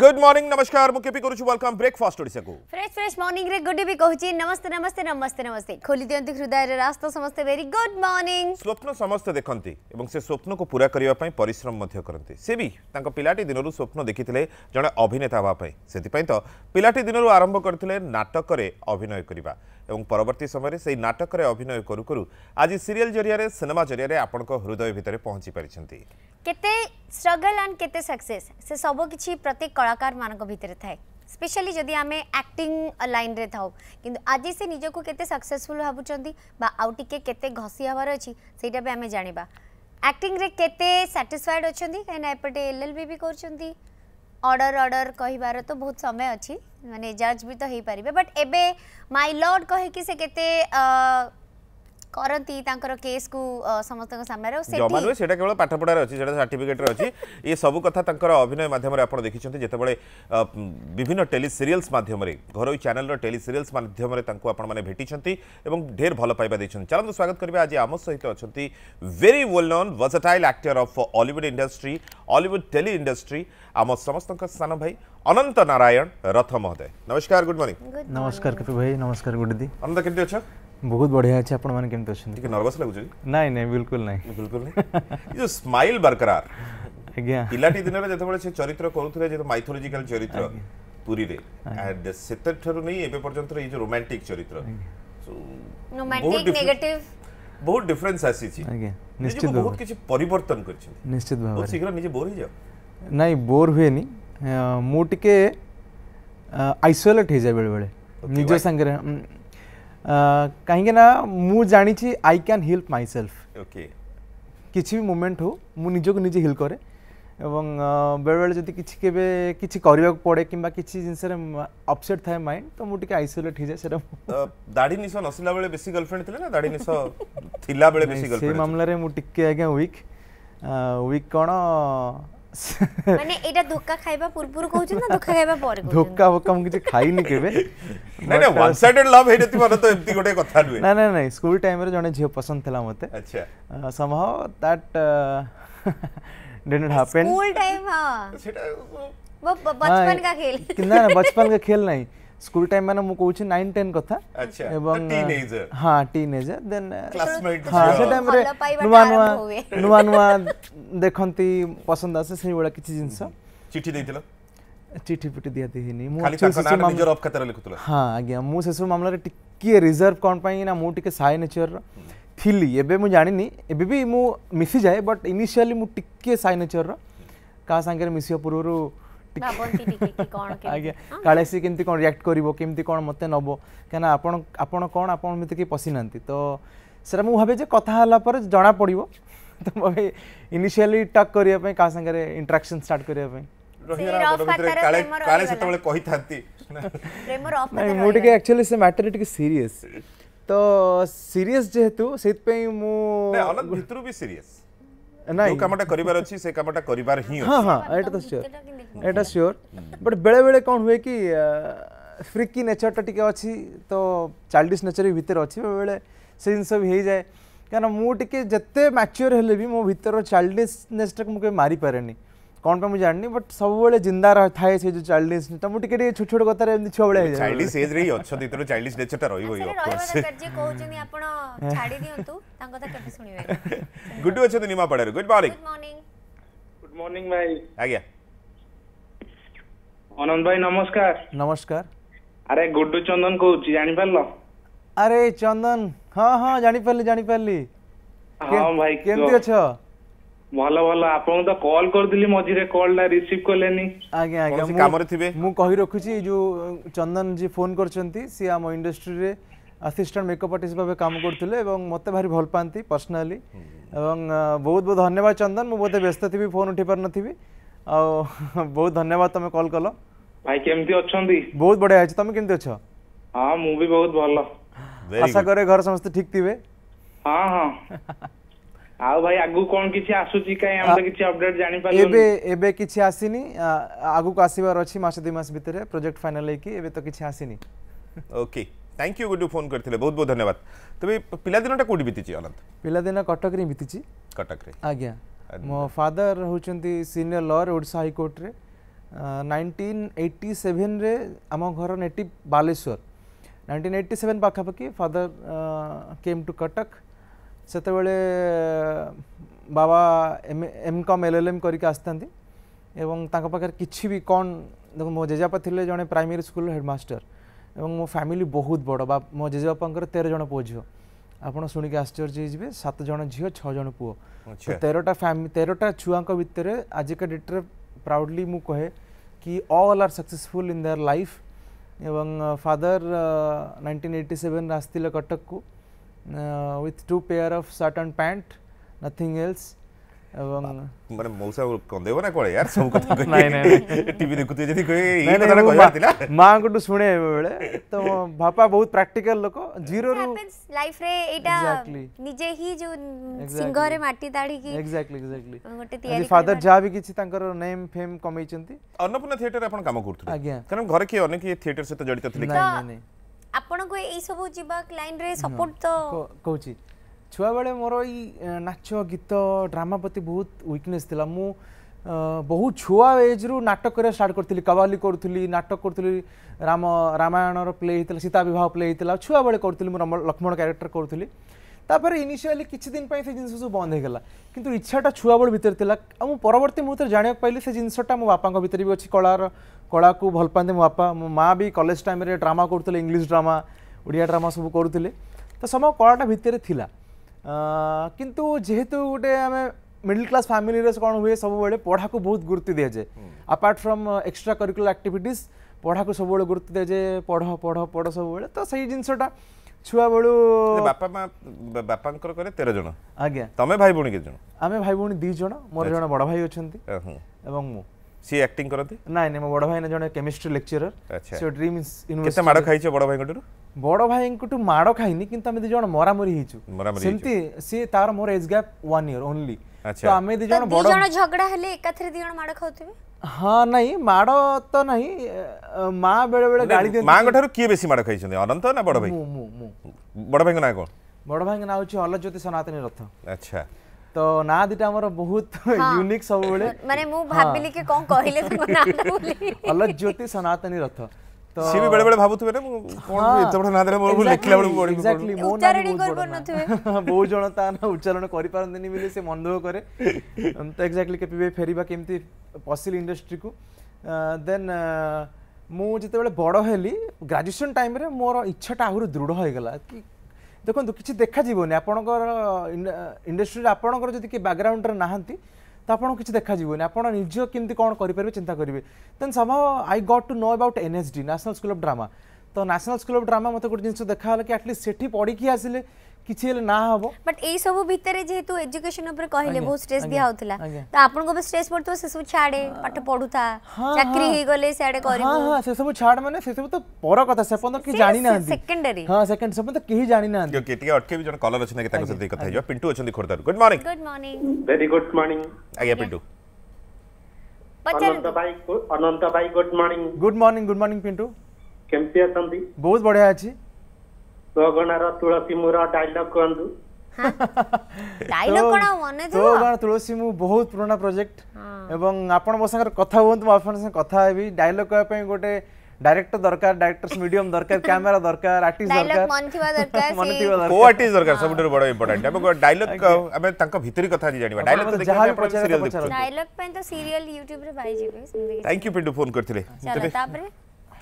good morning नमस्कार मुके पी करूछु वेलकम ब्रेकफास्ट ओडिसा को फ्रेश फ्रेश मॉर्निंग रे गुड भी कहूची नमस्ते नमस्ते नमस्ते नमस्ते खोली दियंती हृदय रे रास्ता समस्त वेरी गुड मॉर्निंग स्वप्न समस्त देखंती एवं से स्वप्न को पूरा करिवा पई परिश्रम मध्ये करंती से भी तांको पिलाटी दिनरु स्वप्न देखिथिले जणे अभिनेता बा पई सेति पई त पिलाटी दिनरु आरंभ करथिले नाटक रे अभिनय करिवा এবং পরবর্তী সময়ে সেই নাটকরে অভিনয় করু করু আজ সিরিয়াল জরিয়ারে সিনেমা জরিয়ারে আপনার হৃদয় ভিতরে পৌঁছি পারিছেন কেতে স্ট্রগল অ্যান্ড কেতে सक्सेस সে সব কিছু প্রত্যেক কলাকার মানক ভিতরে থাকে স্পেশালি যদি আমি আক্টিং লাইনরে থাও কিন্তু আজি সে নিজকে কেতে सक्सेसफुल ভাবুচার বা আউ টিকে কেতে ঘষি হবার অছি সেইটা বি আমি জানিবা আক্টিং রে কেতে স্যাটিসফাইড অছন্তি কাইনা এপটে এলএলবি বি করছন্তি অর্ডার অর্ডার কহিবার তো বহুত সময় অছি ମାନେ ଜଜ୍ ବି ତ ହେଇପାରିବେ ବଟ୍ ଏବେ ମାଇ ଲର୍ଡ଼ କହିକି ସେ କେତେ କରନ୍ତି ତାଙ୍କର କେସ୍କୁ ସମସ୍ତଙ୍କ ସାମ୍ନାରେ ଜମା ନୁହେଁ ସେଇଟା କେବଳ ପାଠପଢ଼ାରେ ଅଛି ସେଇଟା ସାର୍ଟିଫିକେଟ୍ରେ ଅଛି ଏ ସବୁ କଥା ତାଙ୍କର ଅଭିନୟ ମାଧ୍ୟମରେ ଆପଣ ଦେଖିଛନ୍ତି ଯେତେବେଳେ ବିଭିନ୍ନ ଟେଲି ସିରିଏଲ୍ସ ମାଧ୍ୟମରେ ଘରୋଇ ଚ୍ୟାନେଲ୍ର ଟେଲି ସିରିଏଲ୍ସ ମାଧ୍ୟମରେ ତାଙ୍କୁ ଆପଣମାନେ ଭେଟିଛନ୍ତି ଏବଂ ଢେର ଭଲ ପାଇବା ଦେଇଛନ୍ତି ଚାଲନ୍ତୁ ସ୍ୱାଗତ କରିବା ଆଜି ଆମ ସହିତ ଅଛନ୍ତି very well known versatile actor of Ollywood industry Ollywood tele industry ଆମ ସମସ୍ତଙ୍କ ସାନ ଭାଇ ଅନନ୍ତ ନାରାୟଣ ରଥ ମହୋଦୟ ନମସ୍କାର ଗୁଡ୍ ମର୍ଣ୍ଣିଂ ନମସ୍କାର ଭାଇ ନମସ୍କାର ଗୁଡ୍ ଦି ଅନନ୍ତ କେମିତି ଅଛ ବହୁତ ବଢ଼ିଆ ଅଛି ଆପଣମାନେ କେମିତି ଅଛନ୍ତି ଟିକେ ନର୍ଭସ୍ ଲାଗୁଛି ନାଇଁ ନାଇଁ ବିଲକୁଲ ନାଇଁ ବିଲକୁଲ ନାଇଁ ଇଏ ସ୍ମାଇଲ ବରକରାର ଆଜ୍ଞା ପିଲାଟି ଦିନରେ ଯେତେବେଳେ ସେ ଚରିତ୍ର କରୁଥିଲେ ଯେହେତୁ ମାଇଥୋଲୋଜିକାଲ ଚରିତ୍ର ପୁରୀରେ ସେତେଠାରୁ ନେଇ ଏବେ ପର୍ଯ୍ୟନ୍ତ ଏଇ ଯୋଉ ରୋମାଣ୍ଟିକ ଚରିତ୍ର ରୋମାଣ୍ଟିକ ନେଗେଟିଭ ବହୁତ ଡିଫରେନ୍ସ ଆସିଛି ଆଜ୍ଞା ନିଶ୍ଚିତ ବହୁତ କିଛି ପରିବର୍ତ୍ତନ କରିଛନ୍ତି ନିଶ୍ଚିତ ଭାବରେ ବହୁତ ଶୀଘ୍ର ନିଜେ ବୋର ହେଇଯାଅ ନାଇଁ ବୋର ହୁଏନି ମୁଁ ଟିକେ ଆଇସୋଲେଟ୍ ହେଇଯାଏ ବେଳେବେଳେ ନିଜ ସାଙ୍ଗରେ କାହିଁକିନା ମୁଁ ଜାଣିଛି I can help myself କିଛି ବି ମୁମେଣ୍ଟ ହଉ ମୁଁ ନିଜକୁ ନିଜେ ହିଲ୍ କରେ ଏବଂ ବେଳେବେଳେ ଯଦି କିଛି କେବେ କିଛି କରିବାକୁ ପଡ଼େ କିମ୍ବା କିଛି ଜିନିଷରେ ଅପସେଟ୍ ଥାଏ ମାଇଣ୍ଡ ତ ମୁଁ ଟିକେ ଆଇସୋଲେଟ୍ ହେଇଯାଏ ସେଟା ଦାଢ଼ି ନିଶ ନସିଲା ବେଳେ ବେଶୀ ଗର୍ଲଫ୍ରେଣ୍ଡ ଥିଲେ ନା ଦାଢ଼ି ନିଶ ଥିଲା ବେଳେ ବେଶୀ ଗର୍ଲଫ୍ରେଣ୍ଡ ସେଇ ମାମଲାରେ ମୁଁ ଟିକେ ଆଜ୍ଞା ୱିକ୍ ୱିକ୍ କ'ଣ মানে এটা ধোকা খাইবা পূর্বর কইছ না ধোকা খাইবা পরে কইছ ধোকা বকা মু কিছু খাইনি কেবে না না ওয়ান সাইডেড লাভ হেইতে মানে তো এমতি গটে কথা নুয়ে না না না স্কুল টাইম রে জনে ঝিও পছন্দ থিলা মতে আচ্ছা somehow that didn't happen school time हां वो बचपन का खेल कितना ना बचपन का खेल नहीं স্কুল টাইম মানে মু কইছি 9 10 কথা এবং টিনেজার হ্যাঁ টিনেজার দেন ক্লাসমেট হ্যাঁ সে টাইম রে নুয়া নুয়া নুয়া নুয়া দেখন্তি পছন্দ আছে সেই বড় কিছু জিনিস চিঠি দেইতিল চিঠি পিটি দিয়া দিহিনি মু খালি তাଙ୍କ নাম নিজর অফ খাতারে লিখুতল হ্যাঁ আজ্ঞা মু সেসব মামলারে টিকিয়ে রিজার্ভ কোন পাই না মু টিকে সাই নেচার ଥିଲି ଏବେ ମୁଁ ଜାଣିନି ଏବେ ବି ମୁଁ ମିଶିଯାଏ ବଟ୍ ଇନିସିଆଲି ମୁଁ ଟିକିଏ ସାଇ ନେଚର୍ର କାହା ସାଙ୍ଗରେ ମିଶିବା ପୂର୍ବରୁ ভাবন্তি টিকে কি কোন আজ্ঞা কালে সি কেমতি কোন রিয়াক্ট করিবো কেমতি কোন মতে নবো কেন আপন আপন কোন আপন মিতে কি পসিনান্তি তো সেটা মু ভাবে যে কথা হলা পরে জনা পড়িবো তো মই ইনিশিয়ালি টক করিয়া পাই কা সঙ্গে ইন্টারাকশন স্টার্ট করিয়া পাই କାଳେ ସେତେବେଳେ କହିଥାନ୍ତି ମୁଁ ଟିକେ ଆକ୍ଚୁଆଲି ସେ ମ୍ୟାଟରରେ ଟିକେ ସିରିୟସ୍ ତ ସିରିୟସ୍ ଯେହେତୁ ସେଥିପାଇଁ ମୁଁ ଭିତରୁ ବି ସିରିୟସ୍ ନାଇଁ ଯୋଉ କାମଟା କରିବାର ଅଛି ସେ କାମଟା କରିବାର ହିଁ ଅଛି ହଁ ହଁ ଏଇଟା ତ ସିଓର ଏଇଟା ସିଓର ବଟ୍ ବେଳେବେଳେ କ'ଣ ହୁଏ କି ଫ୍ରିକି ନେଚରଟା ଟିକେ ଅଛି ତ ଚାଇଲ୍ଡିସ୍ ନେଚର ବି ଭିତରେ ଅଛି ବେଳେବେଳେ ସେ ଜିନିଷ ବି ହେଇଯାଏ କାରଣ ମୁଁ ଟିକେ ଯେତେ ମ୍ୟାଚୁଅର୍ ହେଲେ ବି ମୋ ଭିତର ଚାଇଲ୍ଡିସନେସ୍ଟାକୁ ମୁଁ କେବେ ମାରିପାରେନି कौन पे मुझे जाननी बट सब वाले जिंदा थाए से जो चाइल्डिश नेचर मु के टिके छोटे छोट कथा रे एमती छुआ बेले चाइल्डिश एज रे अच्छा दितर चाइल्डिश नेचर ता रही ही ऑफ कोर्स सर जे कहउछनी आपण छाडी दियंतु तां कथा केबे सुनिबे गुड अच्छा निमा पड़े good morning good morning good morning भाई आ गया अनंत भाई नमस्कार नमस्कार अरे गुड्डू चंदन कहउची जानि पारलो अरे चंदन हां हां जानि पारली जानि पारली हां भाई केमती अच्छा ଭଲ ଭଲ ଆପଣଙ୍କୁ ତ କଲ କରିଥିଲି ମଝିରେ କଲଟା ଟା ରିସିଭ କଲେନି ଆଜ୍ଞା ଆଜ୍ଞା କାମରେ ଥିବେ ମୁଁ କହି ରଖୁଛି ଏଇ ଯୋଉ ଚନ୍ଦନ ଯିଏ ଫୋନ କରିଛନ୍ତି ସିଏ ଆମ ଇଣ୍ଡଷ୍ଟ୍ରିରେ ଆସିଷ୍ଟାଣ୍ଟ ମେକଅପ୍ ଆର୍ଟିଷ୍ଟ ଭାବେ କାମ କରୁଥିଲେ ଏବଂ ମୋତେ ଭାରି ଭଲ ପାଆନ୍ତି ପର୍ସନାଲି ଏବଂ ବହୁତ ବହୁତ ଧନ୍ୟବାଦ ଚନ୍ଦନ ମୁଁ ବୋଧେ ବ୍ୟସ୍ତ ଥିବି ଫୋନ ଉଠେଇ ପାରିନଥିବି ଆଉ ବହୁତ ଧନ୍ୟବାଦ ତମେ କଲ୍ କଲ ଭାଇ କେମିତି ଅଛନ୍ତି ବହୁତ ବଢିଆ ଅଛି ତମେ କେମିତି ଅଛ ହଁ ମୁଁ ବି ବହୁତ ଭଲ ଆଶା କରେ ଘରେ ସମସ୍ତେ ଠିକ୍ ଥିବେ ହଁ ହଁ ଆଉ ଭାଇ ଆଗକୁ କଣ କିଛି ଆସୁଛି କାଇଁ আপডেট କିଛି ଅପଡେଟ୍ এবে এবে ଏବେ ଏବେ କିଛି ଆସିନି ଆଗକୁ ଆସିବାର ଅଛି দুই ଦୁଇ ମାସ ଭିତରେ ପ୍ରୋଜେକ୍ଟ ଫାଇନାଲ ହେଇକି ଏବେ ତ କିଛି ଆସିନି okay thank you Gudu phone করে বহুত বহুত ধন্যবাদ পিলা দিনটা কোডি বিতিছি অনন্ত কটক রে বিতিছি কটকরে আজ্ঞা মো ফাদার হচ্ছেন সিনিয়র লয়ার হাই কোর্ট রে 1987 রে আমার ঘর নেটিভ বালেশ্বর 1987 পাখা seven father came to Cuttack ସେତେବେଳେ ବାବା M M com L L M କରିକି ଆସିଥାନ୍ତି ଏବଂ ତାଙ୍କ ପାଖରେ କିଛି ବି କ'ଣ ଦେଖନ୍ତୁ ମୋ ଜେଜେବାପା ଥିଲେ ଜଣେ ପ୍ରାଇମେରୀ ସ୍କୁଲର ହେଡ଼ମାଷ୍ଟର ଏବଂ ମୋ ଫ୍ୟାମିଲି ବହୁତ ବଡ଼ ବା ମୋ ଜେଜେବାପାଙ୍କର ତେର ଜଣ ପୁଅ ଝିଅ ଆପଣ ଶୁଣିକି ଆଶ୍ଚର୍ଯ୍ୟ ହେଇଯିବେ ସାତ ଜଣ ଝିଅ ଛଅ ଜଣ ପୁଅ ତେରଟା ଫ୍ୟାମିଲି ତେରଟା ଛୁଆଙ୍କ ଭିତରେ ଆଜିକା ଡେଟ୍ରେ ପ୍ରାଉଡ଼ଲି ମୁଁ କହେ କି all are successful in their life ଏବଂ ଫାଦର ନାଇଣ୍ଟିନ୍ ଏଇଟି ସେଭେନ୍ରେ ଆସିଥିଲେ କଟକକୁ with two pair of shirt and pant nothing else এবং মানে মৌসা কন্দেব না কোড়ে यार সব কথা কই নাই নাই টিভি দেখুতে যদি কই এই কথাটা কই পারতিলা মা কোটু শুনে বেলে তো বাপা বহুত প্র্যাকটিক্যাল লোক জিরো রু লাইফ রে এটা নিজে হি যে সিংহরে মাটি দাড়ি কি এক্স্যাক্টলি এক্স্যাক্টলি গোটে তৈরি ফাদার যা বি কিছু তাঙ্কর নেম ফেম কমাইচন্তি অন্নপূর্ণা থিয়েটার আপন কাম করতুলে কারণ ঘরে কি অনেক থিয়েটার সহ জড়িত থিলে নাই নাই ଆପଣଙ୍କୁ ଏଇ ସବୁ ଯିବା ଲାଇନ୍ରେ ସପୋର୍ଟ ତ କହୁଛି ଛୁଆବେଳେ ମୋର ଏଇ ନାଚ ଗୀତ ଡ୍ରାମା ପ୍ରତି ବହୁତ ୱିକନେସ୍ ଥିଲା ମୁଁ ବହୁତ ଛୁଆ ଏଜ୍ରୁ ନାଟକ କରିବା ଷ୍ଟାର୍ଟ କରିଥିଲି କବାଲି କରୁଥିଲି ନାଟକ କରୁଥିଲି ରାମ ରାମାୟଣର ପ୍ଲେ ହେଇଥିଲା ସୀତା ବିବାହ ପ୍ଲେ ହେଇଥିଲା ଛୁଆବେଳେ କରୁଥିଲି ମୁଁ ଲକ୍ଷ୍ମଣ କ୍ୟାରେକ୍ଟର କରୁଥିଲି ତାପରେ ଇନିସିଆଲି କିଛି ଦିନ ପାଇଁ ସେ ଜିନିଷ ସବୁ ବନ୍ଦ ହେଇଗଲା କିନ୍ତୁ ଇଚ୍ଛାଟା ଛୁଆବେଳ ଭିତରେ ଥିଲା ଆଉ ମୁଁ ପରବର୍ତ୍ତୀ ମୁହୂର୍ତ୍ତରେ ଜାଣିବାକୁ ପାଇଲି ସେ ଜିନିଷଟା ମୋ ବାପାଙ୍କ ଭିତରେ ବି ଅଛି କଳାର କଳାକୁ ଭଲ ପାଆନ୍ତି ମୋ ବାପା ମୋ ମା ବି କଲେଜ ଟାଇମ୍ରେ ଡ୍ରାମା କରୁଥିଲେ ଇଂଲିଶ ଡ୍ରାମା ଓଡ଼ିଆ ଡ୍ରାମା ସବୁ କରୁଥିଲେ ତ ସମୟ କଳାଟା ଭିତରେ ଥିଲା କିନ୍ତୁ ଯେହେତୁ ଗୋଟେ ଆମେ ମିଡିଲ କ୍ଲାସ ଫ୍ୟାମିଲିରେ କ'ଣ ହୁଏ ସବୁବେଳେ ପଢ଼ାକୁ ବହୁତ ଗୁରୁତ୍ୱ ଦିଆଯାଏ apart from extra curricular activities ପଢ଼ାକୁ ସବୁବେଳେ ଗୁରୁତ୍ୱ ଦିଆଯାଏ ପଢ଼ ପଢ଼ ପଢ଼ ସବୁବେଳେ ତ ସେଇ ଜିନିଷଟା ଛୁଆବେଳୁ ବାପା ମା ବାପାଙ୍କର କରେ ତେର ଜଣ ଆଜ୍ଞା ତମେ ଭାଇ ଭଉଣୀ କେତେ ଜଣ ଆମେ ଭାଇ ଭଉଣୀ ଦୁଇ ଜଣ ମୋର ଜଣେ ବଡ଼ ଭାଇ ଅଛନ୍ତି ଏବଂ ମୁଁ সি অ্যাক্টিং করতে না না মো বড় ভাই না জনে chemistry lecturer so dream university কেতে মাড় খাইছো বড় ভাইঙ্কটু বড় ভাইঙ্কটু মাড় খাইনি কিন্তু আমি দুজন মরামরি হইছু সেমতি সি তার মোর এজ গ্যাপ 1 ইয়ার অনলি তো আমি দুজন বড় দুজন ঝগড়া হলে একাথরে দুজন মাড় খাউতিবে হ্যাঁ নাই মাড় তো নাই মা বেলে বেলে গালি দিন মাঙ্ক ঠারু কি বেশি মাড় খাইছন্তি অনন্ত না বড় ভাই মু মু বড় ভাইঙ্ক না কোন বড় ভাইঙ্ক না হচ্ছে অলজ্যোতি সনাতনী রথ আচ্ছা তো ନା ଦିଟା ଆମର ବହୁତ ୟୁନିକ୍ ସବୁବେଳେ ମାନେ ମୁଁ ଭାବିଲି କି କଣ କହିଲେ ତାଙ୍କ ନାଁଟା ବୋଲି ଅଲଜ ଜ୍ୟୋତି ସନାତନୀ ରଥ ସିଏ ବି ବେଳେ ବେଳେ ଭାବୁଥିବେ ନା ମୁଁ କଣ ଏତେ ବଡ଼ ନାଁ ଦେଲେ ମୋର ଲେଖିଲା ବେଳକୁ ପଡ଼ିବ ଏକ୍ସାକ୍ଟଲି ମୋ ଉଚ୍ଚାରଣ କରିପାରୁନଥିବେ ବହୁତ ଜଣ ତା ନା ଉଚ୍ଚାରଣ କରିପାରନ୍ତିନି ବୋଲି ସେ ମନ ଦୁଃଖ କରେ ତ ଏକ୍ସାକ୍ଟଲି କେବେ ଫେରିବା କେମିତି ପସିଲ ଇଣ୍ଡଷ୍ଟ୍ରିକୁ ଦେନ୍ ମୁଁ ଯେତେବେଳେ ବଡ଼ ହେଲି ଗ୍ରାଜୁଏସନ୍ ଟାଇମ୍ରେ ମୋର ଇଚ୍ଛାଟା ଆହୁରି ଦୃଢ଼ ହୋଇଗଲା କି ଦେଖନ୍ତୁ କିଛି ଦେଖାଯିବନି ଆପଣଙ୍କର ଇଣ୍ଡଷ୍ଟ୍ରିରେ ଆପଣଙ୍କର ଯଦି କିଏ ବ୍ୟାକ୍ଗ୍ରାଉଣ୍ଡରେ ନାହାନ୍ତି ତ ଆପଣଙ୍କୁ କିଛି ଦେଖାଯିବନି ଆପଣ ନିଜ କେମିତି କ'ଣ କରିପାରିବେ ଚିନ୍ତା କରିବେ then some I got to know about N S D national school of drama ତ ନ୍ୟାସନାଲ୍ ସ୍କୁଲ୍ ଅଫ୍ ଡ୍ରାମା ମୋତେ ଗୋଟେ ଜିନିଷ ଦେଖା ହେଲା କି ଆଟଲିଷ୍ଟ ସେଠି ପଢ଼ିକି ଆସିଲେ କିଛି ହେଲେ ନା ହବ ବଟ୍ ଏଇ ସବୁ ଭିତରେ ଯେହେତୁ ଏଜୁକେସନ ଉପରେ କହିଲେ ବହୁତ ଷ୍ଟ୍ରେସ୍ ଦିଆ ହଉଥିଲା ତ ଆପଣଙ୍କୁ ଏବେ ଷ୍ଟ୍ରେସ୍ ପଡୁଥିବ ସେ ସବୁ ଛାଡେ ପାଠ ପଢୁଥା ଚାକିରି ହେଇଗଲେ ସିଆଡେ କରିବୁ ହଁ ହଁ ସେ ସବୁ ଛାଡ ମାନେ ସେ ସବୁ ତ ପର କଥା ସେ ପର୍ଯ୍ୟନ୍ତ କେହି ଜାଣି ନାହାନ୍ତି ସେକେଣ୍ଡାରୀ ହଁ ସେକେଣ୍ଡ ସେ ପର୍ଯ୍ୟନ୍ତ କେହି ଜାଣି ନାହାନ୍ତି ଓକେ ଟିକେ ଅଟକେବି ଜଣ କଲର ଅଛନ୍ତି କି ତାଙ୍କ ସହିତ କଥା ହେଇଯିବା ପିଣ୍ଟୁ ଅଛନ୍ତି ଖୋର୍ଦ୍ଧାରୁ good morning good morning very good morning ଆଜ୍ଞା ପିଣ୍ଟୁ ଅନନ୍ତ ଭାଇ ଅନନ୍ତ ଭାଇ good morning good morning good morning Pintu କେମିତି ଅଛନ୍ତି ବହୁତ ବଢିଆ ଅଛି ସୋଗଣାର ତୁଳସୀ ମୋର ଡାଇଲଗ କୁହନ୍ତୁ ସୋଗଣ ତୁଳସୀ ମୁଁ ବହୁତ ପୁରୁଣା ପ୍ରୋଜେକ୍ଟ ଏବଂ ଆପଣଙ୍କ ସାଙ୍ଗରେ କଥା ହୁଅନ୍ତୁ ମୁଁ ଆପଣଙ୍କ ସାଙ୍ଗେ କଥା ହେବି ଡାଇଲଗ କହିବା ପାଇଁ ଗୋଟେ ডাইরেক্টর দরকার ডাইরেক্টরস মিডিয়াম দরকার ক্যামেরা দরকার আর্টিস্ট দরকার মন থিবা দরকার মন থিবা দরকার কো আর্টিস্ট দরকার সবুঠাରୁ বড় ইম্পর্টেন্ট আমি ডায়লগ আমি তাଙ୍କ ভিতরি কথা জি জানিবা ডায়লগ তো যাহা পচারে ডায়লগ পেন তো সিরিয়াল ইউটিউব রে পাই জিবে থ্যাঙ্ক ইউ পিন্টু ফোন করতিলে তারপরে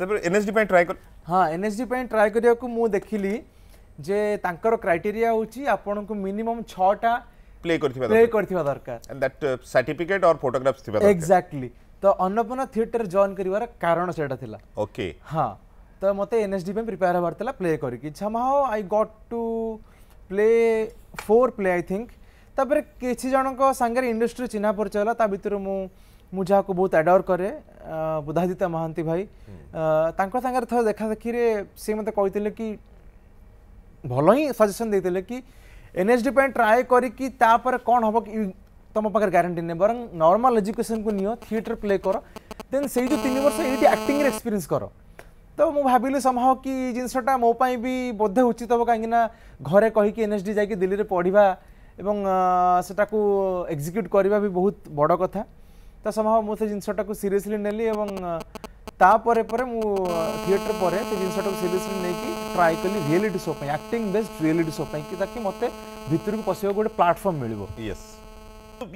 एनएसडी ट्राए हाँ डी ट्राए करवाक मुझे देख ली जे क्राइटेरिया होपण को मिनिमम छटा प्ले करकेट और फोटोग्राफ्स एक्जाक्टली तो अन्नपूर्णा थिएटर जॉन कर कारण से ओके हाँ तो मत एन एस डी प्रिपेयर होबार प्ले कर I got to play four play I think किसी जन सांगे इंडस्ट्री चिन्ह परिचय होगा मुझे ମୁଁ ଯାହାକୁ ବହୁତ ଆଡ଼ର କରେ ବୁଧାଦିତ୍ୟ ମହାନ୍ତି ଭାଇ ତାଙ୍କ ସାଙ୍ଗରେ ଥରେ ଦେଖାଦେଖିରେ ସେ ମୋତେ କହିଥିଲେ କି ଭଲ ହିଁ ସଜେସନ୍ ଦେଇଥିଲେ କି ଏନ୍ଏଚ୍ଡି ପାଇଁ ଟ୍ରାଏ କରିକି ତାପରେ କ'ଣ ହେବ କି ତୁମ ପାଖରେ ଗ୍ୟାରେଣ୍ଟି ନାହିଁ ବରଂ ନର୍ମାଲ୍ ଏଜୁକେସନ୍କୁ ନିଅ ଥିଏଟର୍ ପ୍ଲେ କର ଦେନ୍ ସେଇ ଯେଉଁ ତିନି ବର୍ଷ ଏଇଠି ଆକ୍ଟିଂରେ ଏକ୍ସପିରିଏନ୍ସ କର ତ ମୁଁ ଭାବିଲି ସମ୍ଭବ କି ଜିନିଷଟା ମୋ ପାଇଁ ବି ବୋଧେ ଉଚିତ ହେବ କାହିଁକିନା ଘରେ କହିକି ଏନ୍ଏଚ୍ଡି ଯାଇକି ଦିଲ୍ଲୀରେ ପଢ଼ିବା ଏବଂ ସେଟାକୁ ଏକ୍ଜିକ୍ୟୁଟ୍ କରିବା ବି ବହୁତ ବଡ଼ କଥା ତ ସମ୍ଭବ ମୁଁ ସେ ଜିନିଷଟାକୁ ସିରିୟସଲି ନେଲି ଏବଂ ତାପରେ ପରେ ମୁଁ ଥିଏଟର ପରେ ସେ ଜିନିଷଟାକୁ ସିରିୟସଲି ନେଇକି ଟ୍ରାଏ କଲି ରିଏଲିଟି ଶୋ ପାଇଁ ଆକ୍ଟିଂ ବେସ୍ଡ ରିଏଲିଟି ଶୋ ପାଇଁ କି ତାକି ମୋତେ ଭିତରକୁ ପଶିବାକୁ ଗୋଟେ ପ୍ଲାଟଫର୍ମ ମିଳିବ ୟେସ୍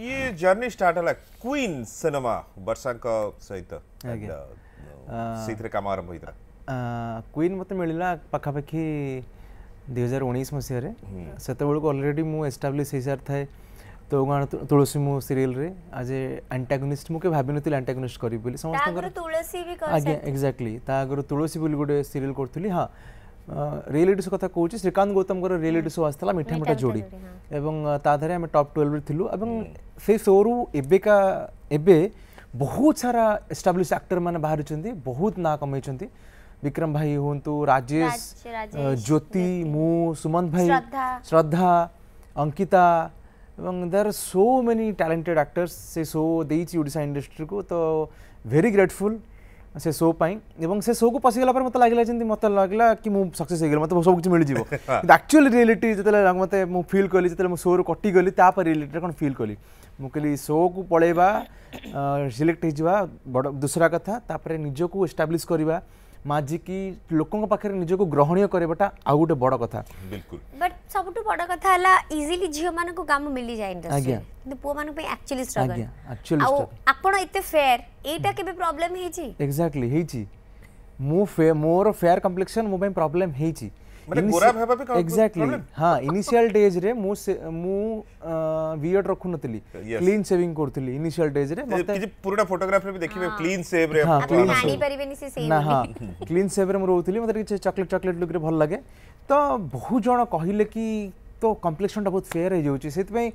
ये जर्नी स्टार्ट है क्वीन सिनेमा वर्षा का सहित ସେଇଥିରେ କାମ ଆରମ୍ଭ ହୋଇଥିଲା କୁଇନ୍ ମୋତେ ମିଳିଲା ପାଖାପାଖି ଦୁଇ ହଜାର ଉଣେଇଶ ମସିହାରେ ସେତେବେଳକୁ ଅଲରେଡ଼ି ମୁଁ ଏଷ୍ଟାବ୍ଲିଶ ହେଇସାରିଥାଏ তো କ'ଣ ତୁଳସୀ ମୁଁ ସିରିଏଲରେ ଆଜ୍ ଏ ଆଣ୍ଟାଗୋନିଷ୍ଟ ମୁଁ କେବେ ଭାବିନଥିଲି ଆଣ୍ଟାଗୋନିଷ୍ଟ କରିବି ବୋଲି ସମସ୍ତଙ୍କର ଆଜ୍ଞା ଏକ୍ଜାକ୍ଟଲି ତା ଆଗରୁ ତୁଳସୀ ବୋଲି ଗୋଟେ ସିରିଏଲ କରୁଥିଲି ହଁ ରିଏଲିଟି ଶୋ କଥା କହୁଛି ଶ୍ରୀକାନ୍ତ ଗୌତମଙ୍କର ରିଏଲିଟି ଶୋ ଆସିଥିଲା ମିଠା ମିଠା ଯୋଡ଼ି ଏବଂ ତା ଦେହରେ ଆମେ ଟପ୍ ଟୁଏଲ୍ଭରେ ଥିଲୁ ଏବଂ ସେ ଶୋରୁ ଏବେକା ଏବେ ବହୁତ ସାରା ଏଷ୍ଟାବ୍ଲିଶ ଆକ୍ଟର ମାନେ ବାହାରିଛନ୍ତି ବହୁତ ନାଁ କମେଇଛନ୍ତି ବିକ୍ରମ ଭାଇ ହୁଅନ୍ତୁ ରାଜେଶ ଜ୍ୟୋତି ମୁଁ ସୁମନ୍ତ ଭାଇ ଶ୍ରଦ୍ଧା ଅଙ୍କିତା এবং there so many talented actors সে সো দেইচি ওডিশা ইন্ডাস্ট্রি কো তো ভেরি গ্রেটফুল সে সো পাই এবং সে সো কো পসি গলা পর মত লাগিলা চନ୍ତି মত লাগলা কি মু সাকসেস হেই গিলা মত সব কিছু মিলি জিবো বাট অ্যাকচুয়ালি রিয়ালিটি যেতে লাগ মত মু ফিল করি যেতে মু শো র কটি গলি তা পর রিলেটেড কোন ফিল করি মু কেলি শো কো পড়েবা সিলেক্ট হিজবা বড় দুসরা কথা তা পর নিজ কো এস্টাবলিশ করিবা ମାଝିକି ଲୋକଙ୍କ ପାଖରେ ନିଜକୁ ଗ୍ରହଣୀୟ କରିବାଟା ଆଉ ଗୋଟେ ବଡ଼ କଥା ବଟ୍ ସବୁଠୁ ବଡ଼ କଥା ହେଲା ଇଜିଲି ଝିଅମାନଙ୍କୁ କାମ ମିଳିଯାଏ ଇଣ୍ଡଷ୍ଟ୍ରିରେ କିନ୍ତୁ ପୁଅମାନଙ୍କ ପାଇଁ ଆକ୍ଚୁଆଲି ଷ୍ଟ୍ରଗଲ୍ ଆଉ ଆପଣ ଏତେ ଫେୟାର ଏଇଟା କେବେ ପ୍ରୋବ୍ଲେମ୍ ହେଇଛି ଏକ୍ଜାକ୍ଟଲି ହେଇଛି ମୁଁ ମୋର ଫେୟାର କମ୍ପ୍ଲେକ୍ସନ୍ ମୋ ପାଇଁ ପ୍ରୋବ୍ଲେମ୍ ହେଇଛି ମାନେ ଗୋରା ହେବା ବି ଏକ୍ସାକ୍ଟଲି ହଁ ଇନିସିଆଲ ଡେଜରେ ମୁଁ ମୁଁ ବିୟର୍ଡ ରଖୁନଥିଲି କ୍ଲିନ୍ ସେଭିଂ କରୁଥିଲି ଇନିସିଆଲ ଡେଜରେ ମତେ କିଛି ପୁରୁଣା ଫଟୋଗ୍ରାଫରେ ବି ଦେଖିବେ କ୍ଲିନ୍ ସେଭରେ ହଁ କ୍ଲିନ୍ ଜାଣି ପାରିବେନି ସେ ସେଭ୍ ନା ହଁ କ୍ଲିନ୍ ସେଭରେ ମୁଁ ରହୁଥିଲି ମତେ କିଛି ଚକୋଲେଟ୍ ଚକୋଲେଟ୍ ଲୁକ୍ରେ ଭଲ ଲାଗେ ତ ବହୁତ ଜଣ କହିଲେ କି ତ କମ୍ପ୍ଲେକ୍ସନଟା ବହୁତ ଫେୟାର ହେଇଯାଉଛି ସେଥିପାଇଁ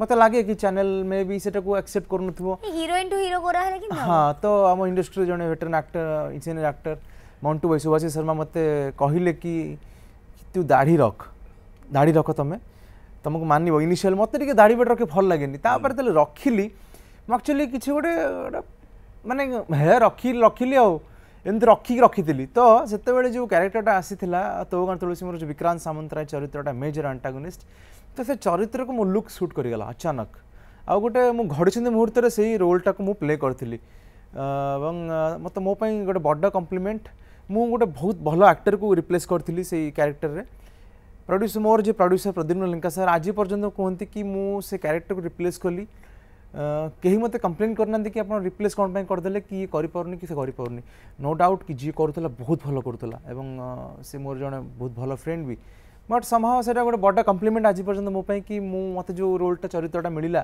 ମତେ ଲାଗେ କି ଚ୍ୟାନେଲ ମେ ବି ସେଟାକୁ ଆକ୍ସେପ୍ଟ କରୁନଥିବ ହିରୋଇନ୍ ଟୁ ହିରୋ ଗୋରା ହେଲେ କି ହଁ ତ ଆମ ଇଣ୍ଡଷ୍ଟ୍ରିରେ ଜଣେ veteran actor in senior actor Mantu ଭାଇ ସୁଭାଷିଷ ଶର୍ମା ମୋତେ କହିଲେ କି ତୁ ଦାଢ଼ି ରଖ ଦାଢ଼ି ରଖ ତମେ ତମକୁ ମାନିବ ଇନିସିଆଲ ମୋତେ ଟିକେ ଦାଢ଼ି ବେଟ ରଖି ଭଲ ଲାଗେନି ତାପରେ ତାହେଲେ ରଖିଲି ମୁଁ ଆକ୍ଚୁଆଲି କିଛି ଗୋଟେ ଗୋଟେ ମାନେ ହେ ରଖି ରଖିଲି ଆଉ ଏମିତି ରଖିକି ରଖିଥିଲି ତ ସେତେବେଳେ ଯେଉଁ କ୍ୟାରେକ୍ଟରଟା ଆସିଥିଲା ତୋଗାଣ ତୁଳସୀ ମୋର ଯେଉଁ ବିକ୍ରାନ୍ତ ସାମନ୍ତରାୟ ଚରିତ୍ରଟା ମେଜର ଆଣ୍ଟାଗୋନିଷ୍ଟ ତ ସେ ଚରିତ୍ରକୁ ମୋ ଲୁକ୍ ସୁଟ୍ କରିଗଲା ଅଚାନକ ଆଉ ଗୋଟେ ମୁଁ ଘଡ଼ିଛନ୍ତି ମୁହୂର୍ତ୍ତରେ ସେଇ ରୋଲ୍ଟାକୁ ମୁଁ ପ୍ଲେ କରିଥିଲି ଏବଂ ମୋତେ ମୋ ପାଇଁ ଗୋଟେ ବଡ଼ କମ୍ପ୍ଲିମେଣ୍ଟ ମୁଁ ଗୋଟେ ବହୁତ ଭଲ ଆକ୍ଟରକୁ ରିପ୍ଲେସ୍ କରିଥିଲି ସେଇ କ୍ୟାରେକ୍ଟରରେ ପ୍ରଡ୍ୟୁସର ମୋର ଯିଏ ପ୍ରଡ୍ୟୁସର ପ୍ରଦ୍ୟୁମ୍ନ ଲେଙ୍କା ସାର୍ ଆଜି ପର୍ଯ୍ୟନ୍ତ କୁହନ୍ତି କି ମୁଁ ସେ କ୍ୟାରେକ୍ଟରକୁ ରିପ୍ଲେସ୍ କଲି କେହି ମୋତେ କମ୍ପ୍ଲେନ୍ କରିନାହାନ୍ତି କି ଆପଣ ରିପ୍ଲେସ୍ କ'ଣ ପାଇଁ କରିଦେଲେ କି ଇଏ କରିପାରୁନି କି ସେ କରିପାରୁନି ନୋ ଡାଉଟ୍ କି ଯିଏ କରୁଥିଲା ବହୁତ ଭଲ କରୁଥିଲା ଏବଂ ସେ ମୋର ଜଣେ ବହୁତ ଭଲ ଫ୍ରେଣ୍ଡ ବି ବଟ୍ ସମହାଓ ସେଇଟା ଗୋଟେ ବଡ଼ କମ୍ପ୍ଲିମେଣ୍ଟ ଆଜି ପର୍ଯ୍ୟନ୍ତ ମୋ ପାଇଁ କି ମୁଁ ମୋତେ ଯେଉଁ ରୋଲ୍ଟା ଚରିତ୍ରଟା ମିଳିଲା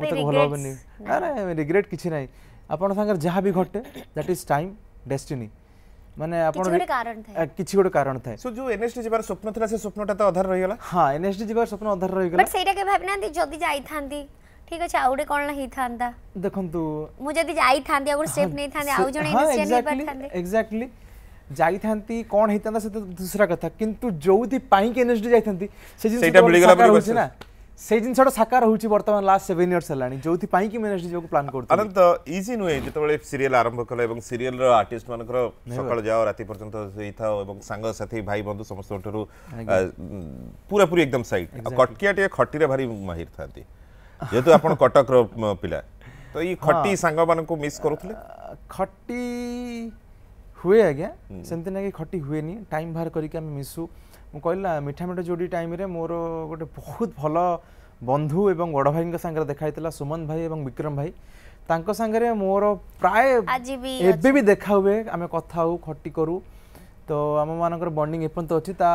ମୋତେ ଭଲ ହେବନି ଆରେ ରିଗ୍ରେଟ୍ କିଛି ନାହିଁ ଆପଣଙ୍କ ସାଙ୍ଗରେ ଯାହା ବି ଘଟେ ଦ୍ୟାଟ୍ ଇଜ୍ ଟାଇମ୍ ଡେଷ୍ଟିନି মানে আপনার কিছু গোটে কারণ থাকে সো যে এনএসডি যাবার স্বপ্ন ଥିଲା সে স্বপ্নটা তো অধার রই গলা হ্যাঁ এনএসডি যাবার স্বপ্ন অধার রই গলা বাট সেইটা কে ভাবি নাতি যদি যাইথান্তি ঠিক আছে আউডে কোন হেই থান্তা দেখন্তু মু যদি যাইথান্তি আগো স্টেপ নেই থান্তি আউ জনে এনএসডি নেই পারথান্তি এক্স্যাক্টলি যাইথান্তি কোন হেইতান্তা সেটা দুসরা কথা কিন্তু যৌদি পাই কে এনএসডি যাইথান্তি সে জিনিস সেইটা মিলি গলা বলি না সেই জিনিসটা সাকার হচ্ছে বর্তমান লাস্ট সেভেন ইয়ার্স হলানি যোপাই কি মেনেজ যাওয়া প্লান করতে আনন্দ ইজি নুহে যেতবে সিরিয়াল আরম্ভ কলে এবং সিরিয়ালর আর্টিস্ট মানকর সকাল যাও রাতে পর্যন্ত এই থাও এবং সাঙ্গ সাথী ভাই বন্ধু সমস্ত ঠারু পুরাপুরি একদম সাইড কটকিয়া টিকে খটিরে ভারি মাহির থাকে যেহেতু আপনার কটকর পিলা তো এই খটি সাঙ্গ মানুষ মিস করুলে খটি হুয়ে আজ্ঞা সেমতি নাকি খটি হুয়েনি টাইম বাহার করিকি আমি মিশু ମୁଁ କହିଲା ନା ମିଠା ମିଠା ଯୋଡ଼ି ଟାଇମ୍ରେ ମୋର ଗୋଟେ ବହୁତ ଭଲ ବନ୍ଧୁ ଏବଂ ବଡ଼ ଭାଇଙ୍କ ସାଙ୍ଗରେ ଦେଖା ହେଇଥିଲା ସୁମନ ଭାଇ ଏବଂ ବିକ୍ରମ ଭାଇ ତାଙ୍କ ସାଙ୍ଗରେ ମୋର ପ୍ରାୟ ଏବେ ବି ଦେଖା ହୁଏ ଆମେ କଥା ହଉ ଖଟି କରୁ ତ ଆମମାନଙ୍କର ବଣ୍ଡିଂ ଏପର୍ଯ୍ୟନ୍ତ ଅଛି ତା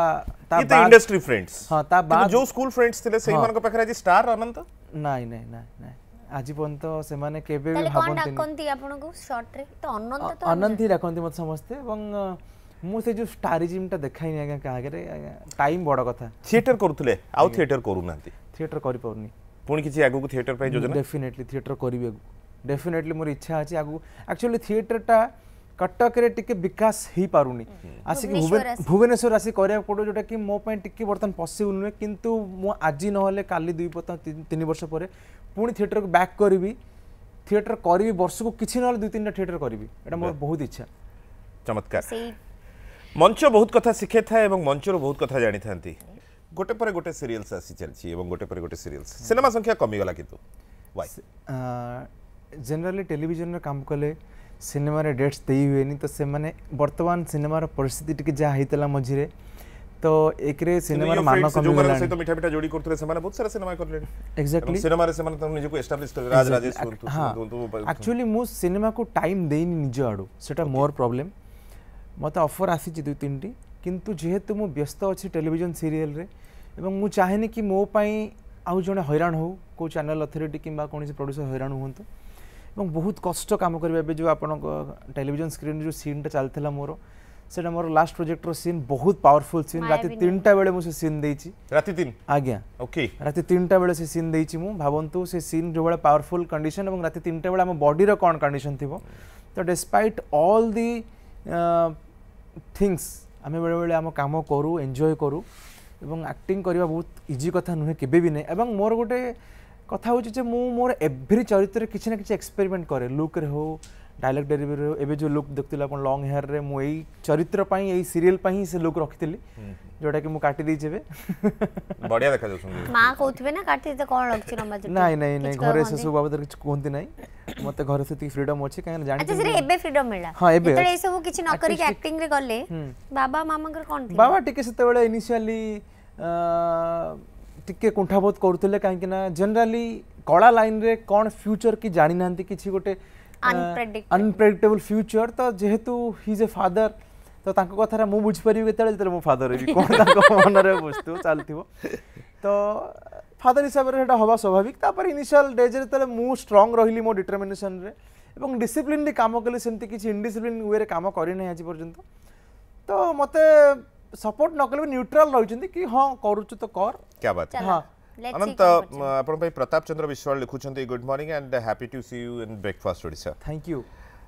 ତା ଇଣ୍ଡଷ୍ଟ୍ରି ଫ୍ରେଣ୍ଡସ୍ ହଁ ତା ବାଦ ଯୋଉ ସ୍କୁଲ ଫ୍ରେଣ୍ଡସ୍ ଥିଲେ ସେଇମାନଙ୍କ ପାଖରେ ଆଜି ଷ୍ଟାର ଅନନ୍ତ ନାଇଁ ନାଇଁ ନାଇଁ ନାଇଁ ଆଜି ପର୍ଯ୍ୟନ୍ତ ସେମାନେ କେବେ ବି ଭାବନ୍ତି ଆପଣଙ୍କୁ ସର୍ଟରେ ତ ଅନନ୍ତ ଅନନ୍ତ ହିଁ ଡାକନ୍ତି ମୋତେ ସମସ୍ତେ ଏବଂ ମୁଁ ସେ ଯେଉଁ ଷ୍ଟାରିଜିମ୍ଟା ଦେଖାଇନି ଆଜ୍ଞା ଆଗରେ ଟାଇମ୍ ବଡ଼ କଥା ଥିଏଟର କରୁଥିଲେ ଆଉ ଥିଏଟର କରୁନାହାନ୍ତି ଥିଏଟର କରିପାରୁନି ପୁଣି କିଛି ଆଗକୁ ଥିଏଟର ପାଇଁ ଯୋଜନା ଡେଫିନେଟଲି ଥିଏଟର କରିବାକୁ ଆଗକୁ ଡେଫିନେଟଲି ମୋର ଇଚ୍ଛା ଅଛି ଆଗକୁ ଆକ୍ଚୁଆଲି ଥିଏଟରଟା କଟକରେ ଟିକେ ବିକାଶ ହେଇପାରୁନି ଆସିକି ଭୁବନେଶ୍ୱର ଆସି କରିବାକୁ ପଡ଼ିବ ଯେଉଁଟାକି ମୋ ପାଇଁ ଟିକେ ବର୍ତ୍ତମାନ ପସିବୁଲ୍ ନୁହେଁ କିନ୍ତୁ ମୁଁ ଆଜି ନହେଲେ କାଲି ଦୁଇ ତିନି ବର୍ଷ ପରେ ପୁଣି ଥିଏଟରକୁ ବ୍ୟାକ୍ କରିବି ଥିଏଟର କରିବି ବର୍ଷକୁ କିଛି ନହେଲେ ଦୁଇ ତିନିଟା ଥିଏଟର କରିବି ଏଇଟା ମୋର ବହୁତ ଇଚ୍ଛା ଚମତ୍କାର মঞ্চ বহুত কথা শিখে থাকে এবং মঞ্চর বহুত কথা জানি থাকে গোটে পরে গোটে সিরিয়ালস আসি চালছি এবং গোটে পরে গোটে সিরিয়ালস সিনেমা সংখ্যা কমিগলা কিন্তু ওয়াই জেনারেলি টেলিভিজনের কাম কলে সিনেমার ডেটস দেই হুয়েনি তো সেমানে বর্তমান সিনেমার পরিস্থিতি টিকে যা হইতলা মঝিরে তো একরে সিনেমার মান কমি গলা সে তো মিঠা মিঠা জোড়ি করতে সেমানে বহুত সারা সিনেমা করলে এক্স্যাক্টলি সিনেমারে সেমানে তো নিজকু এস্টাবলিশ করে রাজ রাজেশ করতু অ্যাকচুয়ালি মু সিনেমা কো টাইম দেইনি নিজ আড়ু সেটা মোর প্রবলেম মতো অফর আসিছে দুই তিনটি কিন্তু যেহেতু মু ব্যস্ত অছি টেলিভিশন রে এবং মু চাহেনি কি মো পাই আউ জনে হইরাণ হউ কো চ্যানেল অথরিটি কিংবা কোণী প্রোডিউসার হইরাণ হউন্ত এবং বহুত কষ্ট কাম করিবা এবে যে আপনার টেলিভিশন স্ক্রিন যে সিনটা চালিলা মোর সেটা মোর লাস্ট প্রজেক্টর সিন বহুত পাওয়ারফুল সিন রাতে তিনটা বেলে মু সে সিন দেইছি রাতে তিন আজ্ঞা ওকে রাতে তিনটা বেলে সে সিন দেইছি মু ভাবন্তু সে সিন যে বেলে পাওয়ারফুল কন্ডিশন এবং রাতে তিনটা বেড়ে আমার বডির কোন কন্ডিশন থিবো তো ডিসপাইট অল দি থিങ്স ଆମେ ବେଳେବେଳେ ଆମ କାମ କରୁ ଏନ୍ଜୟ କରୁ ଏବଂ ଆକ୍ଟିଂ କରିବା ବହୁତ ଇଜି କଥା ନୁହେଁ କେବେ ବି ନାହିଁ ଏବଂ ମୋର ଗୋଟେ କଥା ହେଉଛି ଯେ ମୁଁ ମୋର ଏଭ୍ରି ଚରିତ୍ରରେ କିଛି ନା କିଛି ଏକ୍ସପେରିମେଣ୍ଟ କରେ ଲୁକ୍ରେ ହେଉ ডাইলেক্ট ଡେଲିଭରି ଏବେ ଯେଉଁ ଲୁକ୍ ଦେଖୁଥିଲି ଆପଣ ଲଙ୍ଗ୍ ହେୟାର୍ରେ ମୁଁ ଏଇ ଚରିତ୍ର ପାଇଁ ଏଇ ସିରିଏଲ୍ ପାଇଁ ହିଁ ସେ ଲୁକ୍ ରଖିଥିଲି ଯେଉଁଟାକି ମୁଁ କାଟି ଦେଇଛି ଏବେ ବଢ଼ିଆ ଦେଖାଯାଉଛନ୍ତି ମା କହୁଥିବେ ନା କାଟି ଦେଇତେ କ'ଣ ରଖିଛି ରମା ନାଇଁ ନାଇଁ ନାଇଁ ଘରେ ସେସବୁ ବାବଦରେ କିଛି କୁହନ୍ତି ନାହିଁ ମୋତେ ଘରେ ସେତିକି ଫ୍ରିଡମ୍ ଅଛି କାହିଁକିନା ଜାଣିଛି ଏବେ ଫ୍ରିଡମ୍ ମିଳିଲା ହଁ ଏବେ ଯେତେବେଳେ ଏସବୁ କିଛି ନ କରିକି ଆକ୍ଟିଂରେ ଗଲେ ବାବା ମାମାଙ୍କର କ'ଣ ଥିଲା ବାବା ଟିକେ ସେତେବେଳେ ଇନିସିଆଲି ଟିକେ କୁଣ୍ଠାବୋଧ କରୁଥିଲେ କାହିଁକିନା ଜେନେରାଲି କଳା ଲାଇନ୍ରେ କ'ଣ ଫ୍ୟୁଚର୍ କି ଜାଣିନାହାନ୍ତି କିଛି ଗୋଟେ ଅନପ୍ରେଡିକ୍ଟେବଲ୍ ଫ୍ୟୁଚର୍ ତ ଯେହେତୁ ହିଜ୍ ଏ ଫାଦର ତ ତାଙ୍କ କଥାଟା ମୁଁ ବୁଝିପାରିବି କେତେବେଳେ ଯେତେବେଳେ ମୋ ଫାଦର ହେବି କ'ଣ ତାଙ୍କ ମନରେ ବସ୍ତୁ ଚାଲିଥିବ ତ ଫାଦର ହିସାବରେ ସେଇଟା ହେବା ସ୍ୱାଭାବିକ ତାପରେ ଇନିସିଆଲ୍ ଡେଜ୍ରେ ଯେତେବେଳେ ମୁଁ ଷ୍ଟ୍ରଙ୍ଗ ରହିଲି ମୋ ଡିଟରମିନେସନ୍ରେ ଏବଂ ଡିସିପ୍ଲିନ୍ରେ କାମ କଲି ସେମିତି କିଛି ଇନଡିସିପ୍ଲିନ୍ ୱେରେ କାମ କରିନାହିଁ ଆଜି ପର୍ଯ୍ୟନ୍ତ ତ ମୋତେ ସପୋର୍ଟ ନକଲେ ବି ନ୍ୟୁଟ୍ରାଲ୍ ରହିଛନ୍ତି କି ହଁ କରୁଛୁ ତ କର ହଁ अनंत अपन पे प्रताप चंद्र विश्वाल लिखुचंत good morning and happy to see you in breakfast Odisha thank you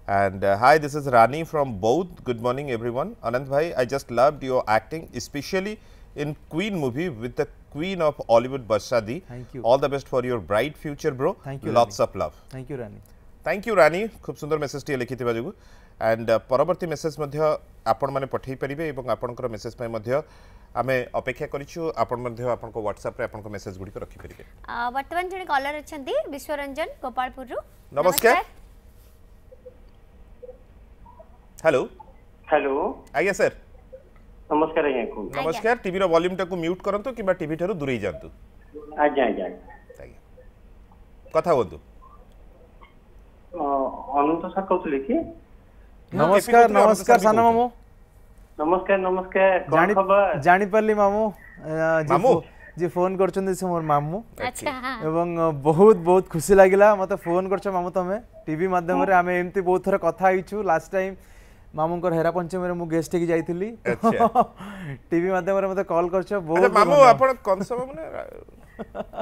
and hi this is Rani from Boudh good morning everyone Anant भाई I just loved your acting specially in Queen movie with the Queen of Hollywood Varsha दी thank you all the best for your bright future bro thank you lots of love thank you Rani thank you Rani खूब सुंदर message T लिखी थी जो and ପରବର୍ତ୍ତୀ message ମଧ୍ୟ ଆପଣମାନେ ପଠାଇ ପାରିବେ ଏବଂ ଆପଣଙ୍କର ମେସେଜ୍ ପାଇଁ ମଧ୍ୟ ଆମେ ଅପେକ୍ଷା କରିଛୁ ଆପଣ ମଧ୍ୟ ଆପଣଙ୍କ ହ୍ୱାଟ୍ସଆପ୍ରେ ଆପଣଙ୍କ ମେସେଜ୍ ଗୁଡ଼ିକ ରଖିପାରିବେ ବର୍ତ୍ତମାନ ଜଣେ କଲର୍ ଅଛନ୍ତି ବିଶ୍ୱରଞ୍ଜନ ଗୋପାଳପୁରରୁ ନମସ୍କାର ହ୍ୟାଲୋ ହ୍ୟାଲୋ ଆଜ୍ଞା ସାର୍ ନମସ୍କାର ଆଜ୍ଞା ନମସ୍କାର ଟିଭିର ଭଲ୍ୟୁମ୍ଟାକୁ ମ୍ୟୁଟ୍ କରନ୍ତୁ କିମ୍ବା ଟିଭି ଠାରୁ ଦୂରେଇ ଯାଆନ୍ତୁ ଆଜ୍ଞା ଆଜ୍ଞା ଆଜ୍ଞା କଥା ହୁଅନ୍ତୁ ଅନନ୍ତ ସାର୍ କହୁଥିଲେ କି নমস্কার নমস্কার সানা মামু নমস্কার নমস্কার কোন খবর জানি পারলি মামু মামু যে ফোন করছন্তি সে মোর মামু আচ্ছা এবং বহুত বহুত খুশি লাগিলা মতে ফোন করছ মামু তুমি টিভি মাধ্যমে আমি এমতি বহুত থরে কথা হইছু লাস্ট টাইম মামুঙ্কর হেরা পঞ্চমীরে মু গেস্ট কি যাইଥିଲି টিভি মাধ্যমে মতে কল করছ বহুত মামু আপন কোন সময় মানে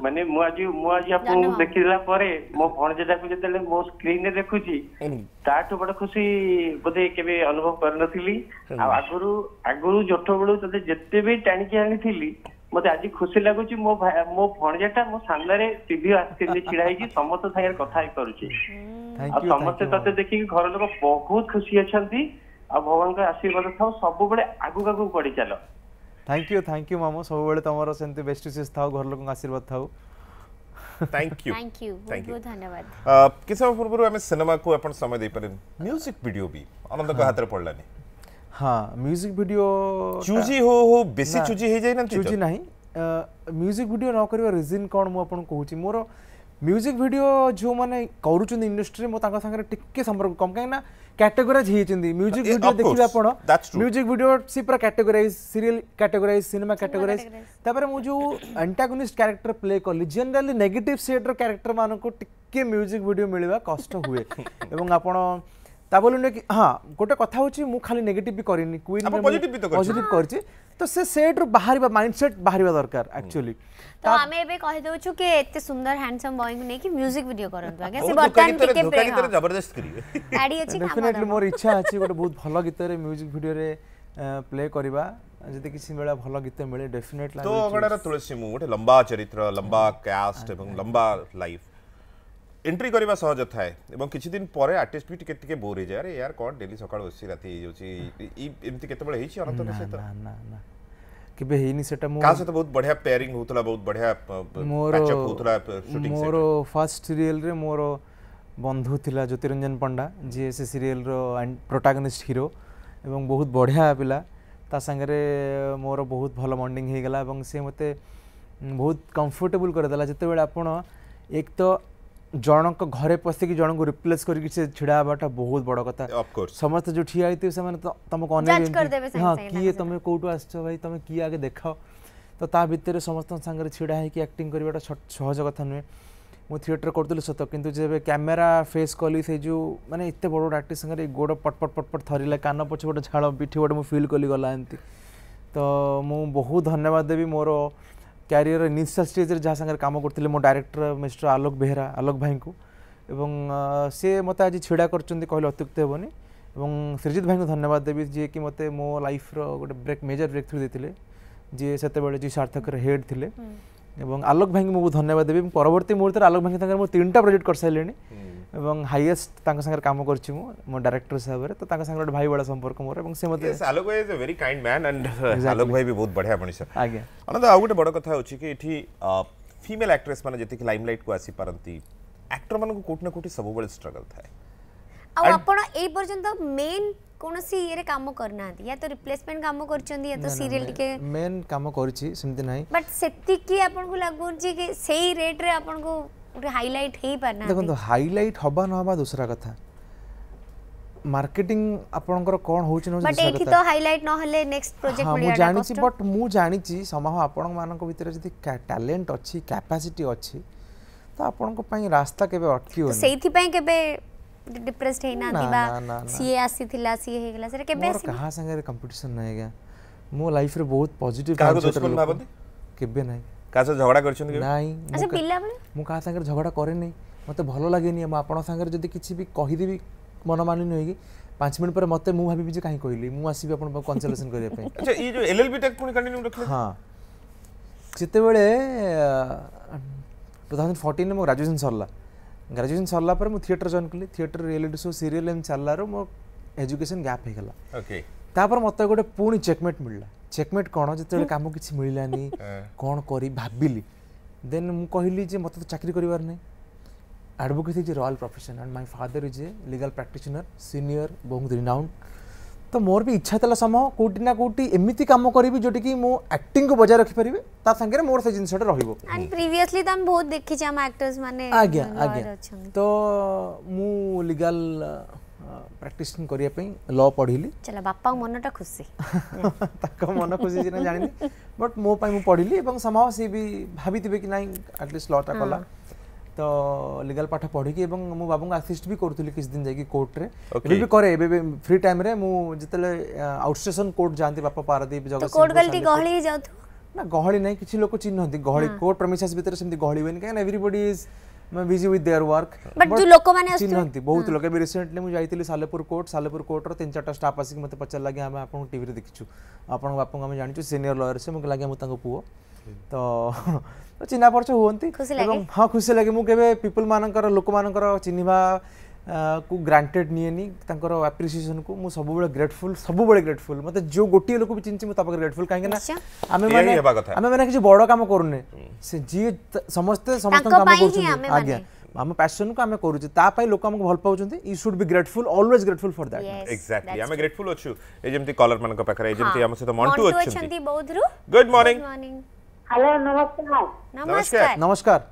ମାନେ ମୁଁ ଆଜି ମୁଁ ଆଜି ଆପଣଙ୍କୁ ଦେଖିଦେଲା ପରେ ମୋ ଭଣଜାଟାକୁ ଯେତେବେଳେ ମୋ ସ୍କ୍ରିନରେ ଦେଖୁଛି ତାଠୁ ବଡ ଖୁସି ବୋଧେ କେବେ ଅନୁଭବ କରିନଥିଲି ଆଉ ଆଗରୁ ଆଗରୁ ଜୋଠ ବେଳୁ ତତେ ଯେତେ ବି ଟାଣିକି ଆଣିଥିଲି ମତେ ଆଜି ଖୁସି ଲାଗୁଛି ମୋ ମୋ ଭଣଜାଟା ମୋ ସାମ୍ନାରେ ଟିଭି ଆସିଥିଲି ଛିଡା ହେଇକି ସମସ୍ତ ସାଙ୍ଗରେ କଥା ହେଇପାରୁଛି ଆଉ ସମସ୍ତେ ତତେ ଦେଖିକି ଘର ଲୋକ ବହୁତ ଖୁସି ଅଛନ୍ତି ଆଉ ଭଗବାନଙ୍କ ଆଶୀର୍ବାଦ ଥାଉ ସବୁବେଳେ ଆଗକୁ ଆଗକୁ ପଢି ଚାଲ থ্যাংক ইউ থ্যাংক ইউ মামু সবুবেলে তোমার সেমতি বেস্ট উইসেস থাও ঘর লোক আশীর্বাদ থাও thank you thank you thank you ধন্যবাদ কিছু সময় পূর্বরু আমি সিনেমাকু আপন সময় দেই পারেন মিউজিক ভিডিও বি আনন্দক হাতরে পড়লানি হ্যাঁ মিউজিক ভিডিও চুজি হো হো বেশি চুজি হয়ে যায় না চুজি নাই মিউজিক ভিডিও ন করিবা রিজন কোন মু আপন কহুছি মোর म्यूजिक भिडियो जो मैंने करुँच इंडस्ट्री मो तांका संगे संपर्क कम कहीं कैटेगोरइज होती म्यूजिक भिड देखिए आप म्यूजिक भिड सी पूरा कैटेगोरइज सीरीयल कैटेगोरइज सिनेमा कैटेगोरइज तापर मुझे एंटागोनिस्ट क्यारेक्टर प्ले कली जेनेली नेगेट सेड्र क्यारेक्टर मानक टी म्यूजिक भिड मिलवा कष्ट हुए आप आपण ତା ବୋଲି ନୁହେଁ କି ହଁ ଗୋଟେ କଥା ହେଉଛି ମୁଁ ଖାଲି ନେଗେଟିଭ୍ ବି କରିନି କୁଇନ୍ ପଜିଟିଭ୍ କରିଛି ତ बाहर ସେଟ୍ରୁ ବାହାରିବା ମାଇଣ୍ଡ ସେଟ୍ ବାହାରିବା ତ ଆମେ ଏବେ କହିଦେଉଛୁ କି ଏତେ ସୁନ୍ଦର ହ୍ୟାଣ୍ଡସମ୍ ବୟଙ୍କୁ ନେଇକି ମ୍ୟୁଜିକ୍ ଭିଡିଓ କରନ୍ତୁ ଆଜ୍ଞା ସେ ବର୍ତ୍ତମାନ ଟିକେ ପ୍ରେମ ଜବରଦସ୍ତ କରିବେ ଗାଡ଼ି ଅଛି ଡେଫିନେଟଲି ମୋର ଇଚ୍ଛା ଅଛି ଗୋଟେ ବହୁତ ଭଲ ଗୀତରେ ମ୍ୟୁଜିକ୍ ଭିଡିଓରେ ପ୍ଲେ କରିବା ଯଦି କିଛି ବେଳା ଭଲ ଗୀତ ମିଳେ ଡେଫିନେଟଲି ତ ଅଗଡ଼ାର ତୁଳସୀ ମୁଁ ଗୋଟେ ଲମ୍ବା ଚରିତ୍ର ଲମ୍ବା କ୍ୟାଷ୍ଟ ଏବଂ ଲମ୍ବା ଲାଇଫ୍ ଏଣ୍ଟ୍ରି କରିବା ସହଜ ଥାଏ ଏବଂ କିଛି ଦିନ ପରେ ଆର୍ଟିଷ୍ଟ ବି ଟିକେ ଟିକେ ବୋର୍ ହେଇଯାଏ ଆରେ ୟାର କ'ଣ ଡେଲି ସକାଳୁ ବସି ରାତି ହେଇଯାଉଛି ଏମିତି କେତେବେଳେ ହେଇଛି ଅନନ୍ତ ନା ନା ନା କେବେ ହେଇନି ସେଟା ମୁଁ କାହା ସହିତ ବହୁତ ବଢିଆ ପେୟାରିଂ ହଉଥିଲା ବହୁତ ବଢିଆ ମୋର ମୋର ଫାର୍ଷ୍ଟ ସିରିଏଲରେ ମୋର ବନ୍ଧୁ ଥିଲା ଜ୍ୟୋତିରଞ୍ଜନ ପଣ୍ଡା ଯିଏ ସେ ସିରିଏଲର ପ୍ରୋଟାଗନିଷ୍ଟ ହିରୋ ଏବଂ ବହୁତ ବଢ଼ିଆ ପିଲା ତା ସାଙ୍ଗରେ ମୋର ବହୁତ ଭଲ ବଣ୍ଡିଂ ହେଇଗଲା ଏବଂ ସେ ମୋତେ ବହୁତ କମ୍ଫର୍ଟେବୁଲ୍ କରିଦେଲା ଯେତେବେଳେ ଆପଣ ଏକ ତ जनक घर पशिक जन को रिप्लेस कर बहुत बड़ कथा समस्त जो ठिया होती है तुमको हाँ किए तुम कौटू आस भाई तुम किए आगे देख तो भितर समस्त सागर ढड़ा होकर आक्टिंग करवाज कथा नुहे मुझ थिएटर करूँ सत कि जब कैमेरा फेस कली से जो मैंने इतने बड़ बड़ आर्टिस्ट सागर गोड़ पटपट पटपट थरला कान पचपट झाड़ पिठी गोटे मुझे फिल कली गला तो मुझ बहुत धन्यवाद देवी मोर କ୍ୟାରିୟର ଇନିସିଆଲ୍ ଷ୍ଟେଜ୍ରେ ଯାହା ସାଙ୍ଗରେ କାମ କରିଥିଲେ ମୋ ଡାଇରେକ୍ଟର ମିଷ୍ଟର ଆଲୋକ ବେହେରା ଆଲୋକ ଭାଇଙ୍କୁ ଏବଂ ସେ ମୋତେ ଆଜି ଛିଡ଼ା କରିଛନ୍ତି କହିଲେ ଅତ୍ୟୁକ୍ତି ହେବନି ଏବଂ ଶ୍ରୀଜିତ ଭାଇଙ୍କୁ ଧନ୍ୟବାଦ ଦେବି ଯିଏକି ମୋତେ ମୋ ଲାଇଫ୍ର ଗୋଟେ ବ୍ରେକ୍ ମେଜର ବ୍ରେକ୍ ଥ୍ରୁ ଦେଇଥିଲେ ଯିଏ ସେତେବେଳେ ଯିଏ ସାର୍ଥକର ହେଡ୍ ଥିଲେ ଏବଂ ଆଲୋକ ଭାଇଙ୍କୁ ମୁଁ ଧନ୍ୟବାଦ ଦେବି ପରବର୍ତ୍ତୀ ମୁହୂର୍ତ୍ତରେ ଆଲୋକ ଭାଇଙ୍କ ତାଙ୍କର ମୁଁ ତିନିଟା ପ୍ରୋଜେକ୍ଟ କରିସାରିଲିଣି এবং হাইয়েস্ট তাঙ্ক সাঙ্গে কাম করছি মু মো ডাইরেক্টর হিসাবে তো তাঙ্ক সাঙ্গে ভাই বড় সম্পর্ক মোর এবং সে মতে আলোক ভাই is a very kind man and Alok ভাই বি বহুত বঢ়িয়া মনিষ আজ্ঞা অনন্ত আউ গোটে বড় কথা হচ্ছে কি এটি ফিমেল আক্ট্রেস মানে যেতিকি লাইমলাইট কো আসি পারন্তি আক্টর মানকু কোটি না কোটি সবুবেলে স্ট্রগল থাকে ଆଉ ଆପଣ ଏଇ ପର୍ଯ୍ୟନ୍ତ ମେନ୍ କୌଣସି ଇଏରେ କାମ କରିନାହାନ୍ତି ୟା ତ ରିପ୍ଲେସମେଣ୍ଟ କାମ କରିଛନ୍ତି ୟା ତ ସିରିଏଲ୍ ଟିକେ ମେନ୍ କାମ କରିଛି ସେମିତି ନାହିଁ ବଟ୍ ସେତିକି ଆପଣଙ୍କୁ ଲାଗୁଛି କି ସେଇ ରେଟ୍ରେ ଆପଣଙ୍କୁ ଗୋଟେ ହାଇଲାଇଟ୍ ହେଇପାରୁନା ଦେଖନ୍ତୁ ହାଇଲାଇଟ୍ ହବା ନ ହବା ଦୋସରା କଥା ମାର୍କେଟିଂ ଆପଣଙ୍କର କ'ଣ ହେଉଛି ନ ବଟ୍ ଏଠି ତ ହାଇଲାଇଟ୍ ନ ହେଲେ ନେକ୍ସଟ ପ୍ରୋଜେକ୍ଟ ମିଳିବା ମୁଁ ଜାଣିଛି ବଟ୍ ମୁଁ ଜାଣିଛି ସମାହ ଆପଣମାନଙ୍କ ଭିତରେ ଯଦି ଟ୍ୟାଲେଣ୍ଟ ଅଛି କ୍ୟାପାସିଟି ଅଛି ତ ଆପଣଙ୍କ ପାଇଁ ରାସ୍ତା କେବେ ଅଟକି ହଉନି ସେଇଥିପାଇଁ କେବେ ଡିପ୍ରେସଡ ହେଇନାହାନ୍ତି ବା ସିଏ ଆସିଥିଲା ସିଏ ହେଇଗଲା ସେଟା କେବେ ଆସିବ କାହା ସାଙ୍ଗରେ କମ୍ପିଟିସନ ନାହିଁ ଆଜ୍ଞା ମୋ ଲାଇଫରେ ବହୁତ ପଜିଟିଭ କାହାକୁ ଦୁଶ୍ମନ ଭାବନ୍ତି କେବେ ନାହିଁ কাছে ঝগড়া করছেন কি নাই আচ্ছা পিলা বলে মু কা সাঙ্গে ঝগড়া করে নাই মতে ভালো লাগে নি মু আপন সাঙ্গে যদি কিছু বি দিবি মন মানি নই কি পাঁচ মিনিট পরে মতে মু ভাবিবি যে কাই কইলি মু আসিবি আপন পাখ কনসালেশন করিয়া পাই আচ্ছা এই যে এলএলবি টেক পুনি কন্টিনিউ রাখলে হ্যাঁ যেতবেলে 2014 মু গ্রাজুয়েশন সরলা গ্রাজুয়েশন সরলা পরে মু থিয়েটার জয়েন করলি theatre reality show serial show serial ଏମ୍ এডুকেশন গ্যাপ হে গলা ওকে তারপর মতে ଗୋଟେ পুনি চেকমেট মিললা ଚେକମେଟ୍ କ'ଣ ଯେତେବେଳେ କାମ କିଛି ମିଳିଲାନି କ'ଣ କରି ଭାବିଲି ଦେନ୍ ମୁଁ କହିଲି ଯେ ମୋତେ ତ ଚାକିରି କରିବାର ନାହିଁ advocate is royal profession and my father is a legal practitioner senior ବହୁତ ରିନାଉଣ୍ଡ ତ ମୋର ବି ଇଚ୍ଛା ଥିଲା ସମୟ କେଉଁଠି ନା କେଉଁଠି ଏମିତି କାମ କରିବି ଯେଉଁଠିକି ମୁଁ ଆକ୍ଟିଂକୁ ବଜାୟ ରଖିପାରିବି ତା ସାଙ୍ଗରେ ମୋର ସେ ଜିନିଷଟା ରହିବ ପ୍ରିଭିୟସ୍ଲି ତ ଆମେ ବହୁତ ଦେଖିଛେ ଆମ ଆକ୍ଟର୍ସ ମାନେ ଆଜ୍ଞା ଆଜ୍ଞା ତ ମୁଁ ଲିଗାଲ୍ ପ୍ରାକ୍ଟିସିଂ କରିବା ପାଇଁ ଲ ପଢ଼ିଲି ବାପା ମନଟା ଖୁସି ତାଙ୍କ ମନ ଖୁସି ସିନା ଜାଣିନି ବଟ୍ ମୋ ପାଇଁ ମୁଁ ପଢ଼ିଲି ଏବଂ ସମାହ ସିଏ ବି ଭାବିଥିବେ କି ନାଇଁ ଆଟଲିଷ୍ଟ ଲଟା କଲା ତ ଲିଗାଲ ପାଠ ପଢ଼ିକି ଏବଂ ମୁଁ ବାବୁଙ୍କୁ ଆସିଷ୍ଟ ବି କରୁଥିଲି କିଛି ଦିନ ଯାଇକି କୋର୍ଟରେ ଏବେ ବି କରେ ଏବେ ଫ୍ରି ଟାଇମ୍ରେ ମୁଁ ଯେତେବେଳେ ଆଉଟଷ୍ଟେସନ କୋର୍ଟ ଯାଆନ୍ତି ବାପା ପାରାଦୀପ ଜଗତସିଂହ ନା ଗହଳି ନାହିଁ କିଛି ଲୋକ ଚିହ୍ନନ୍ତି ଗହଳି କୋର୍ଟ ପ୍ରମିସେସ୍ ଭିତରେ ସେମିତି ଗହଳି ହୁଏନି କାହିଁକିନା ଏଭ୍ରିବଡି ଇଜ୍ मैं busy with their work but जो लोकମାନେ ଚିହ୍ନନ୍ତି ବହୁତ ଲୋକ ଏବେ ରିସେଣ୍ଟଲି ମୁଁ ଯାଇଥିଲି ସାଲେପୁର କୋର୍ଟ ସାଲେପୁର କୋର୍ଟର ତିନି ଚାରିଟା ଷ୍ଟାଫ୍ ଆସିକି ମୋତେ ପଚାରିଲା କି ଆମେ ଆପଣଙ୍କୁ ଟିଭିରେ ଦେଖିଛୁ ଆପଣଙ୍କ ବାପାଙ୍କୁ ଆମେ ଜାଣିଛୁ ସିନିୟର ଲୟର ସେ ମୁଁ ଲାଗେ ମୁଁ ତାଙ୍କ ପୁଅ ତ ଚିହ୍ନା ପରିଚୟ ହୁଅନ୍ତି ଏବଂ ହଁ ଖୁସି ଲାଗେ ମୁଁ କେବେ ପିପୁଲ ମାନଙ୍କର ଲୋକମାନଙ୍କର ଚିହ୍ନିବା को ग्रांटेड निएनि आप्रिसीएसन को मुझे सब ग्रेटफुल सब ग्रेटफुल मतलब जो गोटे लोक भी चिन्ह मुझे ग्रेटफुल कहीं मैंने किसी बड़ कम करूने जी समस्ते समस्त कम आज्ञा आम पैसन को आम करूचे तापाई लोक आमको भल पाँच यू सुड भी grateful always grateful for that exactly आम ग्रेटफुल अछु ए जेमति कॉलर मानक सहित मंटू अच्छा गुड मॉर्निंग हेलो नमस्कार नमस्कार नमस्कार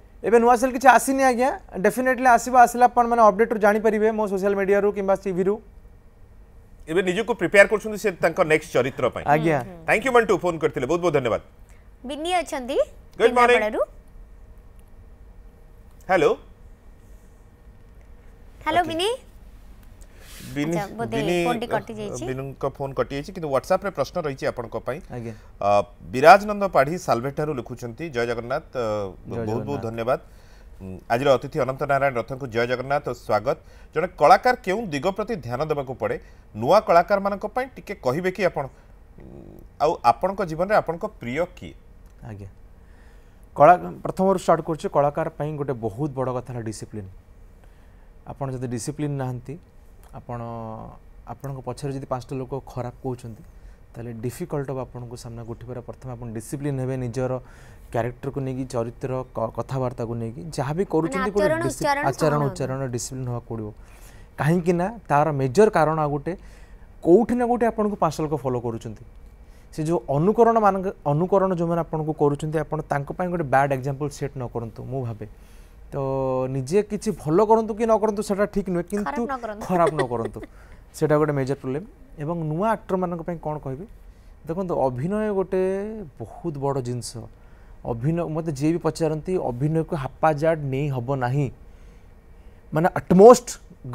ଏବେ ନୂଆ ସେଲ୍ କିଛି ଆସିନି ଆଜ୍ଞା ଡେଫିନେଟଲି ଆସିବ ଆସିଲେ ଆପଣମାନେ ଅପଡେଟ୍ରୁ ଜାଣିପାରିବେ ମୋ ସୋସିଆଲ୍ ମିଡ଼ିଆରୁ କିମ୍ବା ଟିଭିରୁ ଏବେ ନିଜକୁ ପ୍ରିପେୟାର କରୁଛନ୍ତି ସେ ତାଙ୍କ ନେକ୍ସଟ ଚରିତ୍ର ପାଇଁ ଆଜ୍ଞା ଥ୍ୟାଙ୍କ ୟୁ ମଣ୍ଟୁ ଫୋନ୍ କରିଥିଲେ ବହୁତ ବହୁତ ଧନ୍ୟବାଦ ବିନି ଅଛନ୍ତି good morning hello hello Bini phone कटी किंतु व्हाट्सएप रे प्रश्न रही विराजनंद पाढ़ी सालभेट लिखुं जय जगन्नाथ बहुत बहुत धन्यवाद आज अतिथि अनंत नारायण रथ को जय जगन्नाथ स्वागत जन कलाकार के दिग प्रति ध्यान देवाक पड़े नुआ कलाकार कहे कि आपण जीवन में आपण प्रिय किए आज्ञा प्रथम स्टार्ट कर गोटे बहुत बड़ कथा डिसिप्लीन आपड़ जब डिसिप्लीन नहांती ଆପଣ ଆପଣଙ୍କ ପଛରେ ଯଦି ପାଞ୍ଚଟା ଲୋକ ଖରାପ କହୁଛନ୍ତି ତାହେଲେ ଡିଫିକଲ୍ଟ ହେବ ଆପଣଙ୍କୁ ସାମ୍ନାକୁ ଉଠିବାରେ ପ୍ରଥମେ ଆପଣ ଡିସିପ୍ଲିନ୍ ହେବେ ନିଜର କ୍ୟାରେକ୍ଟରକୁ ନେଇକି ଚରିତ୍ର କଥାବାର୍ତ୍ତାକୁ ନେଇକି ଯାହା ବି କରୁଛନ୍ତି ଆଚରଣ ଉଚ୍ଚାରଣ ଡିସିପ୍ଲିନ୍ ହେବାକୁ ପଡ଼ିବ କାହିଁକି ନା ତା'ର ମେଜର କାରଣ ଆଉ ଗୋଟେ କେଉଁଠି ନା କେଉଁଠି ଆପଣଙ୍କୁ ପାଞ୍ଚ ଲୋକ ଫଲୋ କରୁଛନ୍ତି ସେ ଯେଉଁ ଅନୁକରଣ ମାନଙ୍କ ଅନୁକରଣ ଯେଉଁମାନେ ଆପଣଙ୍କୁ କରୁଛନ୍ତି ଆପଣ ତାଙ୍କ ପାଇଁ ଗୋଟେ ବ୍ୟାଡ୍ ଏକ୍ଜାମ୍ପଲ୍ ସେଟ୍ ନ କରନ୍ତୁ ମୁଁ ଭାବେ তো ନିଜେ କିଛି ଭଲ କରନ୍ତୁ କି ନ କରନ୍ତୁ ସେଟା ଠିକ୍ ନୁହେଁ କିନ୍ତୁ ଖରାପ ନ କରନ୍ତୁ ସେଟା ଗୋଟେ ମେଜର ପ୍ରୋବ୍ଲେମ୍ ଏବଂ ନୂଆ ଆକ୍ଟରମାନଙ୍କ ପାଇଁ କ'ଣ କହିବି ଦେଖନ୍ତୁ ଅଭିନୟ ଗୋଟେ ବହୁତ ବଡ଼ ଜିନିଷ ଅଭିନୟ ମୋତେ ଯିଏ ବି ପଚାରନ୍ତି ଅଭିନୟକୁ ହାପାଜାର୍ଡ ନେଇ ହେବ ନାହିଁ ମାନେ ଆଟମୋଷ୍ଟ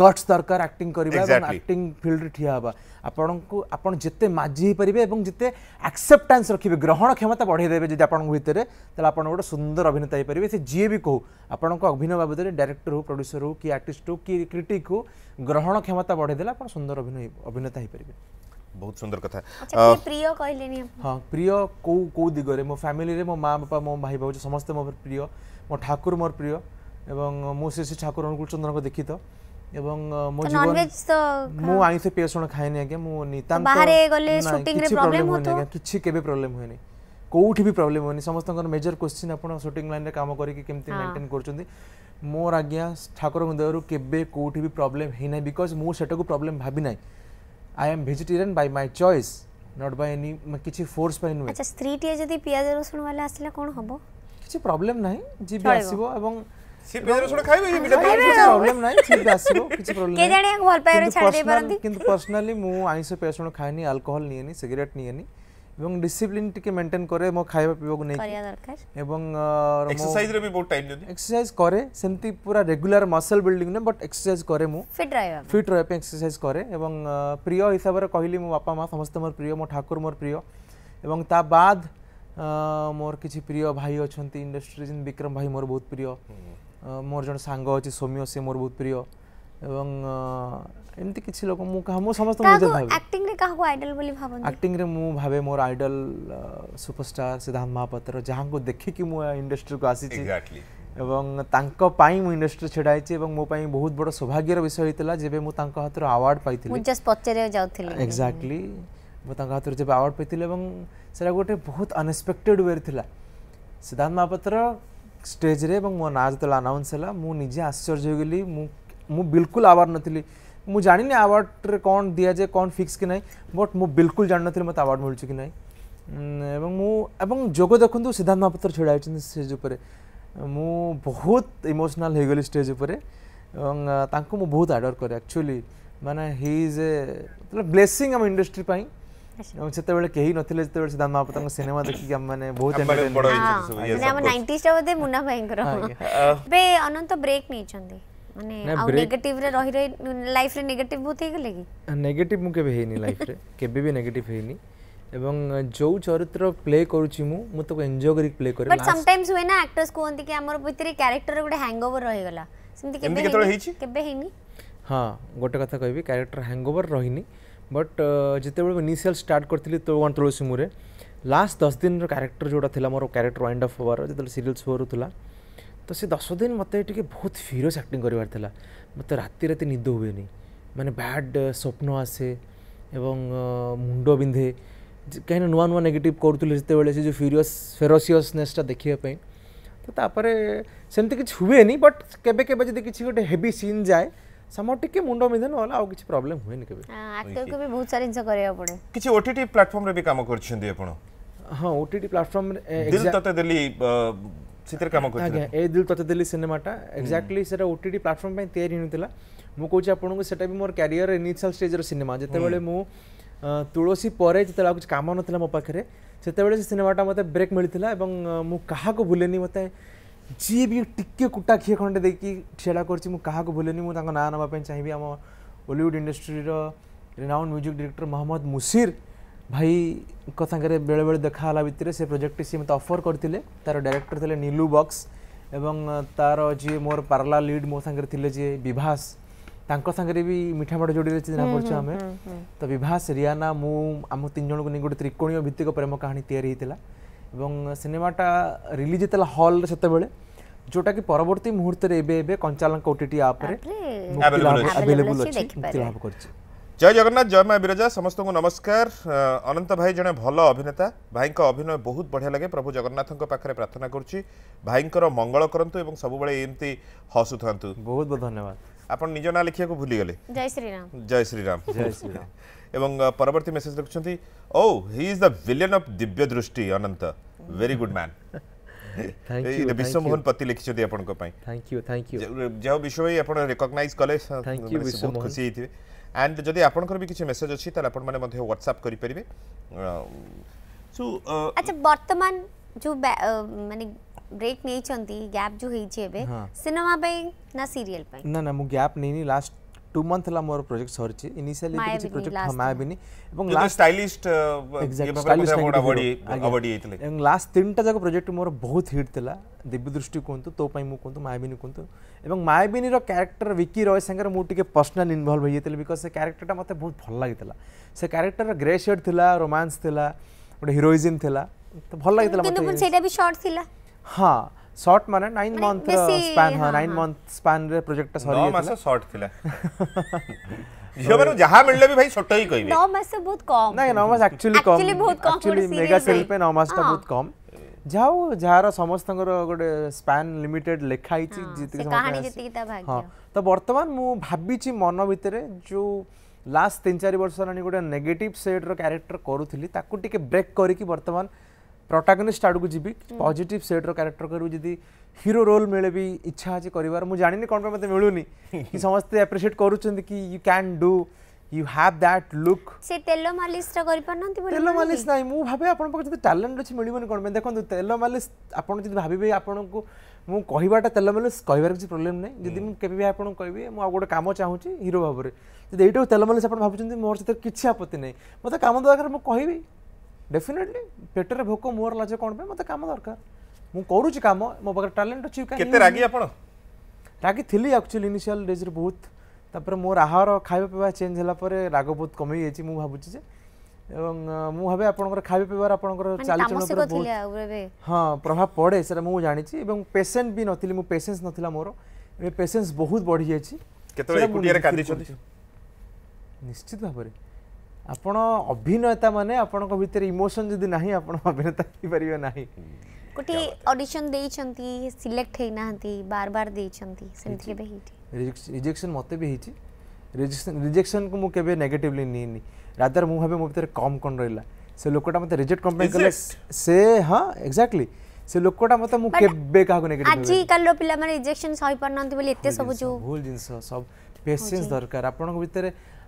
ଗଟ୍ସ ଦରକାର ଆକ୍ଟିଂ କରିବା ଏବଂ ଆକ୍ଟିଂ ଫିଲ୍ଡରେ ଠିଆ ହେବା ଆପଣଙ୍କୁ ଆପଣ ଯେତେ ମାଜି ହେଇପାରିବେ ଏବଂ ଯେତେ ଆକ୍ସେପ୍ଟାନ୍ସ ରଖିବେ ଗ୍ରହଣ କ୍ଷମତା ବଢ଼େଇ ଦେବେ ଯଦି ଆପଣଙ୍କ ଭିତରେ ତାହେଲେ ଆପଣ ଗୋଟେ ସୁନ୍ଦର ଅଭିନେତା ହେଇପାରିବେ ସେ ଯିଏ ବି କହୁ ଆପଣଙ୍କ ଅଭିନୟ ବାବଦରେ ଡାଇରେକ୍ଟର ହଉ ପ୍ରଡ୍ୟୁସର ହଉ କି ଆର୍ଟିଷ୍ଟ ହଉ କି କ୍ରିଟିକ୍ ହଉ ଗ୍ରହଣ କ୍ଷମତା ବଢ଼େଇଦେଲେ ଆପଣ ସୁନ୍ଦର ଅଭିନୟ ଅଭିନେତା ହେଇପାରିବେ ବହୁତ ସୁନ୍ଦର କଥା ପ୍ରିୟ କହିଲେନି ହଁ ପ୍ରିୟ କେଉଁ କେଉଁ ଦିଗରେ ମୋ ଫ୍ୟାମିଲିରେ ମୋ ମା ବାପା ମୋ ଭାଇ ଭାଉଜ ସମସ୍ତେ ମୋର ପ୍ରିୟ ମୋ ଠାକୁର ମୋର ପ୍ରିୟ ଏବଂ ମୁଁ ସେ ଶ୍ରୀ ଠାକୁର ଅନୁକୂଳ ଚନ୍ଦ୍ରଙ୍କ ଦେଖିତ এবং মো জীবন মু আইষ পেয় শুণ খাইনি আজ্ঞা মু নিতান্ত বাহারে গলে শুটিং রে প্রবলেম হতো কিছু কেবে প্রবলেম হয়নি কোউঠি বি প্রবলেম হয়নি সমস্তঙ্কর মেজর কোশ্চিন আপন শুটিং লাইন রে কাম করিকি কেমতি মেনটেন করছন্তি মোর আজ্ঞা ঠাকুরଙ୍କ দয়াରୁ কেবে কোউঠি বি প্রবলেম হেই নাই বিকজ মু সেটাকু প্রবলেম ভাবি নাই I am vegetarian by my choice not by any কিছু ফোর্স পাই নুহে আচ্ছা স্ত্রী টিয়ে যদি পিয়াজ রসুন वाला আসলে কোন হবো কিছু প্রবলেম নাই জিবি আসিবো এবং ସେ ପେଜରେ ଛଡା ଖାଇବେ ଇଏ ମିଠା ପ୍ରୋବ୍ଲେମ ନାହିଁ ଠିକ ଆସିବ କିଛି ପ୍ରୋବ୍ଲେମ କେ ଜାଣି ଭଲ ପାଇରେ ଛାଡି ଦେଇ ପାରନ୍ତି କିନ୍ତୁ ପର୍ସନାଲି ମୁଁ ଆଇଁଷ ପେସଣ ଖାଏନି ଆଲକୋହଲ ନିଏନି ସିଗାରେଟ ନିଏନି এবং ডিসিপ্লিন টিকে মেনটেন করে মো খাইবা পিবাকু নেই করিয়া দরকার এবং এক্সারসাইজ রে বি বহুত টাইম দিও এক্সারসাইজ করে সেমতি পুরা রেগুলার মাসল বিল্ডিং নে বাট এক্সারসাইজ করে মু ফিট রাইবা ফিট রাইবা এক্সারসাইজ করে এবং প্রিয় হিসাবরে কহিলি মো বাপা মা সমস্ত মোর প্রিয় মো ঠাকুর মোর প্রিয় এবং তা বাদ মোর কিছু প্রিয় ভাই অছন্তি ইন্ডাস্ট্রি জিন বিক্রম ভাই মোর বহুত প্রিয় ମୋର ଜଣେ ସାଙ୍ଗ ଅଛି ସୌମ୍ୟ ସେ ମୋର ବହୁତ ପ୍ରିୟ ଏବଂ ଏମିତି କିଛି ଲୋକ ମୁଁ କାହା ମୁଁ ସମସ୍ତଙ୍କୁ ନିଜ ଭାବେ ଆକ୍ଟିଂରେ କାହାକୁ ଆଇଡଲ୍ ବୋଲି ଭାବନ୍ତି ଆକ୍ଟିଂରେ ମୁଁ ଭାବେ ମୋର ଆଇଡଲ୍ ସୁପରଷ୍ଟାର ସିଦ୍ଧାନ୍ତ ମହାପାତ୍ର ଯାହାଙ୍କୁ ଦେଖିକି ମୁଁ ଇଣ୍ଡଷ୍ଟ୍ରିକୁ ଆସିଛି ଏବଂ ତାଙ୍କ ପାଇଁ ମୁଁ ଇଣ୍ଡଷ୍ଟ୍ରି ଛିଡ଼ା ହେଇଛି ଏବଂ ମୋ ପାଇଁ ବହୁତ ବଡ଼ ସୌଭାଗ୍ୟର ବିଷୟ ହେଇଥିଲା ଯେବେ ମୁଁ ତାଙ୍କ ହାତରୁ ଆୱାର୍ଡ଼ ପାଇଥିଲି ଜଷ୍ଟ ଏକ୍ଜାକ୍ଟଲି ମୁଁ ତାଙ୍କ ହାତରୁ ଯେବେ ଆୱାର୍ଡ଼ ପାଇଥିଲି ଏବଂ ସେଇଟା ଗୋଟେ ବହୁତ ଅନଏକ୍ସପେକ୍ଟେଡ଼ ୱେରେ ଥିଲା ସିଦ୍ଧାନ୍ତ ମହାପାତ୍ର ଷ୍ଟେଜ୍ରେ ଏବଂ ମୋ ନାଁ ଯେତେବେଳେ ଆନାଉନ୍ସ ହେଲା ମୁଁ ନିଜେ ଆଶ୍ଚର୍ଯ୍ୟ ହୋଇଗଲି ମୁଁ ମୁଁ ବିଲକୁଲ ଆୱାର ନଥିଲି ମୁଁ ଜାଣିନି ଆୱାର୍ଡ଼ରେ କ'ଣ ଦିଆଯାଏ କ'ଣ ଫିକ୍ସ କି ନାହିଁ ବଟ୍ ମୁଁ ବିଲକୁଲ ଜାଣିନଥିଲି ମୋତେ ଆୱାର୍ଡ଼ ମିଳୁଛି କି ନାହିଁ ଏବଂ ମୁଁ ଏବଂ ଯୋଗ ଦେଖନ୍ତୁ ସିଦ୍ଧାନ୍ତ ମହାପାତ୍ର ଛିଡ଼ା ହୋଇଛନ୍ତି ଷ୍ଟେଜ୍ ଉପରେ ମୁଁ ବହୁତ ଇମୋସନାଲ୍ ହୋଇଗଲି ଷ୍ଟେଜ୍ ଉପରେ ଏବଂ ତାଙ୍କୁ ମୁଁ ବହୁତ ଆଡ଼ର କରେ ଆକ୍ଚୁଆଲି ମାନେ ହି ଇଜ୍ ଏ ବ୍ଲେସିଂ ଆମ ଇଣ୍ଡଷ୍ଟ୍ରି ପାଇଁ ସେତେବେଳେ କେହି ନଥିଲେ ଯେତେବେଳେ ସିଦ୍ଧାନ୍ତ ମହାପାତ୍ରଙ୍କ ସିନେମା ଦେଖିକି ଆମମାନେ ବହୁତ ଆମ 90s ଟା ବୋଧେ ମୁନା ଭାଇଙ୍କର ଏବେ ଅନନ୍ତ ବ୍ରେକ୍ ନେଇଛନ୍ତି ମାନେ ଆଉ ନେଗେଟିଭ ରେ ରହି ରହି ଲାଇଫ ରେ ନେଗେଟିଭ ବହୁତ ହେଇଗଲେ କି ନେଗେଟିଭ ମୁଁ କେବେ ହେଇନି ଲାଇଫ ରେ କେବେ ବି ନେଗେଟିଭ ହେଇନି ଏବଂ ଯେଉଁ ଚରିତ୍ର ପ୍ଲେ କରୁଛି ମୁଁ ମୁଁ ତାକୁ ଏନ୍ଜୟ କରିକି ପ୍ଲେ କରେ ବଟ୍ ସମଟାଇମ୍ସ ହୁଏ ନା ଆକ୍ଟର୍ସ କୁହନ୍ତି କି ଆମର ଭିତରେ କ୍ୟାରେକ୍ଟର ଗୋଟେ ହ୍ୟାଙ୍ଗଓଭର ରହିଗଲା ସେମିତି କେବେ ହେଇନି କେବେ ହେଇନି ହଁ ଗୋଟେ କଥା କହିବି କ୍ୟାରେକ୍ଟର ହ୍ୟାଙ୍ଗଓଭର ରହିନି बट जितेबले इनिशियल स्टार्ट करी तो वन तुलसी मुझे लास्ट दस दिन क्यारेक्टर जोटा था मोर क्यारेक्टर वाइंड अफ हबार जो सीरीयल सोरूला तो से दस दिन मत बहुत फिरोस आक्टिंग करार मत राति राति निद हुए मैंने बैड uh, स्वप्न आसे एवं uh, मुंड बिंधे कहीं नुआ नुआ नेगेटिव करुले जिते से जो फिरीयस फेरोसीयसनेसटा देखापी तो तापर सेमती बट के केबे किसी गोटे हेवी सीन जाए समर टिके मुंड बिंधे নহলে ଆଉ କିଛି ପ୍ରୋବ୍ଲେମ ହୁଏନି କେବେ ଆକ୍ଟର କୁ ବି ବହୁତ ସାରା ଜିନିଷ କରିବାକୁ ପଡେ କିଛି ଓଟିଟି ପ୍ଲାଟଫର୍ମ ରେ ବି କାମ କରିଛନ୍ତି ଆପଣ ହଁ ଓଟିଟି ପ୍ଲାଟଫର୍ମ ଦିଲ ତତେ ଦେଲି ସେଥିରେ କାମ କରିଥିଲେ ଆଜ୍ଞା ଏ ଦିଲ ତତେ ଦେଲି ସିନେମାଟା ଏକ୍ଜାକ୍ଟଲି ସେଟା ଓଟିଟି ପ୍ଲାଟଫର୍ମ ପାଇଁ ତିଆରି ହେଇନଥିଲା ମୁଁ କହୁଛି ଆପଣଙ୍କୁ ସେଟା ବି ମୋର କ୍ୟାରିୟର ଇନିସିଆଲ ଷ୍ଟେଜର ସିନେମା ଯେତେବେଳେ ମୁଁ ତୁଳସୀ ପରେ ଯେତେବେଳେ ଆଉ କିଛି କାମ ନଥିଲା ମୋ ପାଖରେ ସେତେବେଳେ ସେ ସିନେମାଟା ମୋତେ ବ୍ରେକ୍ ମିଳିଥିଲା ଏବଂ ମୁଁ କାହାକୁ ଭୁଲେନି ମୋତେ ଯିଏ ବି ଟିକେ କୁଟା ଖିଏ ଖଣ୍ଡେ ଦେଇକି ଛିଡ଼ା କରିଛି ମୁଁ କାହାକୁ ଭୁଲିନି ମୁଁ ତାଙ୍କ ନାଁ ନେବା ପାଇଁ ଚାହିଁବି ଆମ ଓଲିଉଡ଼ ଇଣ୍ଡଷ୍ଟ୍ରିର renowned music director Mohammad Musir ଭାଇଙ୍କ ସାଙ୍ଗରେ ବେଳେବେଳେ ଦେଖାହେଲା ଭିତରେ ସେ ପ୍ରୋଜେକ୍ଟଟି ସିଏ ମୋତେ ଅଫର୍ କରିଥିଲେ ତା'ର ଡାଇରେକ୍ଟର ଥିଲେ ନିଲୁ ବକ୍ସ ଏବଂ ତା'ର ଯିଏ ମୋର ପାର୍ଲା ଲିଡ୍ ମୋ ସାଙ୍ଗରେ ଥିଲେ ଯିଏ ବିଭାସ ତାଙ୍କ ସାଙ୍ଗରେ ବି ମିଠାମାଡ଼ ଯୋଡ଼ିରେ ଚିହ୍ନା ପଡ଼ିଛୁ ଆମେ ତ ବିଭାସ ରିଆନା ମୁଁ ଆମ ତିନି ଜଣଙ୍କୁ ନେଇ ଗୋଟେ ତ୍ରିକୋଣୀୟ ଭିତ୍ତିକ ପ୍ରେମ କାହାଣୀ ତିଆରି ହେଇଥିଲା এবং সিনেমাটা রিলিজ হয়েছিল হলরে সেতবে ଯେଉଁଟାକି ପରବର୍ତ୍ତୀ ମୁହୂର୍ତ୍ତରେ ଏବେ ଏବେ କଞ୍ଚାଲାଙ୍କ ଓଟିଟି ଆପ୍ରେ ଆଭେଲେବୁଲ୍ ଅଛି ମୁକ୍ତି ଲାଭ କରିଛି ଜୟ ଜଗନ୍ନାଥ ଜୟ ମା ବିରଜା ସମସ୍ତଙ୍କୁ ନମସ୍କାର ଅନନ୍ତ ଭାଇ ଜଣେ ଭଲ ଅଭିନେତା ଭାଇଙ୍କ ଅଭିନୟ ବହୁତ ବଢ଼ିଆ ଲାଗେ ପ୍ରଭୁ ଜଗନ୍ନାଥଙ୍କ ପାଖରେ ପ୍ରାର୍ଥନା କରୁଛି ଭାଇଙ୍କର ମଙ୍ଗଳ କରନ୍ତୁ ଏବଂ ସବୁବେଳେ ଏମିତି ହସୁଥାନ୍ତୁ ବହୁତ ବହୁତ ଧନ୍ୟବାଦ ଆପଣ ନିଜ ନାଁ ଲେଖିବାକୁ ଭୁଲିଗଲେ ଜୟ ଶ୍ରୀରାମ ଜୟ ଶ୍ରୀରାମ ଜୟ ଶ୍ରୀରାମ এবং পরবর্তী মেসেজ লিখুছেন ও he is the villain of Divya Drishti Ananta very good man Bishwamohan Pati ଲେଖିଛନ୍ତି ଆପଣଙ୍କ ପାଇଁ ଥ୍ୟାଙ୍କ ୟୁ ଥ୍ୟାଙ୍କ ୟୁ ଯାହା ବିଶ୍ୱ ଭାଇ ଆପଣ ରେକଗ୍ନାଇଜ୍ କଲେ ବହୁତ ଖୁସି ହେଇଥିବେ ଆଣ୍ଡ ଯଦି ଆପଣଙ୍କର ବି କିଛି ମେସେଜ ଅଛି ତାହେଲେ ଆପଣମାନେ ମଧ୍ୟ ହ୍ୱାଟ୍ସଆପ୍ କରିପାରିବେ ସୋ ଆଚ୍ଛା ବର୍ତ୍ତମାନ ଯୋଉ ମାନେ ବ୍ରେକ୍ ନେଇଛନ୍ତି ଗ୍ୟାପ୍ ଯୋଉ ହେଇଛି ଏବେ ସିନେମା ପାଇଁ ନା ସିରିଏଲ୍ ପାଇଁ ନା ନା ମୁଁ ଗ୍ୟାପ୍ ନେଇନି ଲାଷ୍ଟ टू मंथ ला मोर प्रोजेक्ट सरछि इनिशियली किछि प्रोजेक्ट हमाय एवं लास्ट स्टाइलिस्ट ये भाबरे मोडा बडी अवडी एवं लास्ट तीनटा जक प्रोजेक्ट मोर बहुत हिट थिला दिव्य दृष्टि कोंतु तो पई मु कोंतु मायबिनी कोंतु एवं मायबिनी रो कैरेक्टर विकी रॉय संगर मु टिके पर्सनल इन्वॉल्व होइतले बिकॉज से कैरेक्टर टा मते बहुत भल लागितला से कैरेक्टर ग्रे शेड थिला रोमांस थिला गोटे हिरोइजिन थिला तो भल लागितला मते किंतु सेटा भी शॉर्ट थिला हां ಶಾರ್ಟ್ ಮಾರ 9 ಮಂತ್ ಸ್ಪ್ಯಾನ್ ಹಾ 9 ಮಂತ್ ಸ್ಪ್ಯಾನ್ ರೆ ಪ್ರಾಜೆಕ್ಟ್ ಸರಿ ହେଇଥିଲା 9 ಮಾಸ ಶಾರ್ಟ್ ଥିଲା ଝିଅ ମାନଙ୍କୁ ଯାହା ମିଳିଲେ ବି ଭାଇ ଛୋଟ ହିଁ କହିବେ 9 ମାସ ବହୁତ କମ ନାଇଁ 9 ମାସ ଆକ୍ଚୁଆଲି କମ ଆକ୍ଚୁଆଲି ବହୁତ କମ ଆକ୍ଚୁଆଲି ମେଗା ସେଲ୍ ପେ 9 ମାସଟା ବହୁତ କମ ଯାହା ହଉ ଯାହାର ସମସ୍ତଙ୍କର ଗୋଟେ ସ୍ପାନ୍ ଲିମିଟେଡ୍ ଲେଖା ହେଇଛି ଯେତିକି ହଁ ତ ବର୍ତ୍ତମାନ ମୁଁ ଭାବିଛି ମନ ଭିତରେ ଯେଉଁ ଲାଷ୍ଟ ତିନି ଚାରି ବର୍ଷ ହେଲାଣି ଗୋଟେ ନେଗେଟିଭ୍ ସେଡ଼୍ର କ୍ୟାରେକ୍ଟର କରୁଥିଲି ତାକୁ ଟିକେ ବ୍ରେକ୍ କରିକି ବର୍ତ୍ତମାନ প্রটাগনিস্ট আড়ু যাবি পজিটিভ সেট্র ক্যারেক্টর করবি যদি হিরো রোল মিলে বি ইচ্ছা আছে করবার মু জানি না কোন পে মতে মিলুনি কি সমস্ত অ্যাপ্রিশিয়েট করুচন্তি কি you can do you have that look সে তেল মালিশ র করি পারনতি বলি তেল মালিশ নাই মু ভাবে আপন পাখ যদি ট্যালেন্ট আছে মিলিবনি কোন পে দেখুন তেল মালিশ আপন যদি ভাবিবে আপনকু মু কহিবাটা তেল মালিশ কহিবার কিছু প্রবলেম নাই যদি মু কেবে বি আপন কইবি মু আ গোটে কাম চাহুচি হিরো ভাবরে যদি এইটো তেল মালিশ আপন ভাবুচন্তি মোর সাথে কিছু আপত্তি নাই মতে কাম দরকার মু কহিবি ଡେଫିନେଟଲି ପେଟରେ ଭୋକ ମୋର ଲାଜ କ'ଣ ପାଇଁ ମୋତେ କାମ ଦରକାର ମୁଁ କରୁଛି କାମ ମୋ ପାଖରେ ଟ୍ୟାଲେଣ୍ଟ ଅଛି କେତେ ରାଗି ଆପଣ ରାଗି ଥିଲି ଆକ୍ଚୁଆଲି ଇନିସିଆଲ ଡେଜ୍ରେ ବହୁତ ତାପରେ ମୋର ଆହାର ଖାଇବା ପିଇବା ଚେଞ୍ଜ ହେଲା ପରେ ରାଗ ବହୁତ କମିଯାଇଛି ମୁଁ ଭାବୁଛି ଯେ ଏବଂ ମୁଁ ଭାବେ ଆପଣଙ୍କର ଖାଇବା ପିଇବାର ଆପଣଙ୍କର ଚାଲିଚଳନ ବହୁତ ହଁ ପ୍ରଭାବ ପଡ଼େ ସେଟା ମୁଁ ଜାଣିଛି ଏବଂ ପେସେଣ୍ଟ ବି ନଥିଲି ମୁଁ ପେସେନ୍ସ ନଥିଲା ମୋର ଏବେ ପେସେନ୍ସ ବହୁତ ବଢ଼ିଯାଇଛି କେତେବେଳେ ନିଶ୍ଚିତ ଭାବରେ ଆପଣ ଅଭିନେତା ମାନେ ଆପଣଙ୍କ ଭିତରେ ଇମୋସନ୍ ଯଦି ନାହିଁ ଆପଣ ଅଭିନେତା ହେଇପାରିବେ ନାହିଁ ଗୋଟିଏ ଅଡିସନ୍ ଦେଇଛନ୍ତି ସିଲେକ୍ଟ ହେଇନାହାନ୍ତି ବାର ବାର ଦେଇଛନ୍ତି ସେମିତି କେବେ ହେଇଛି ରିଜେକ୍ସନ୍ ମୋତେ ବି ହେଇଛି ରିଜେକ୍ସନ୍ ରିଜେକ୍ସନ୍କୁ ମୁଁ କେବେ ନେଗେଟିଭଲି ନିଏନି ରାଦାର ମୁଁ ଭାବେ ମୋ ଭିତରେ କମ୍ କ'ଣ ରହିଲା ସେ ଲୋକଟା ମୋତେ ରିଜେକ୍ଟ କମ୍ପ୍ଲେନ୍ କଲେ ସେ ହଁ ଏକ୍ଜାକ୍ଟଲି ସେ ଲୋକଟା ମୋତେ ମୁଁ କେବେ କାହାକୁ ନେଗେଟିଭ୍ ଆଜି କାଲିର ପିଲାମାନେ ରିଜେକ୍ସନ୍ ସହି ପାରୁନାହାନ୍ତି ବୋଲି ଏତେ ସବୁ ଯେଉଁ ଭୁଲ ଜିନିଷ ସବୁ ପେସେନ୍ସ ଦରକାର ଆପଣଙ୍କ ଭିତରେ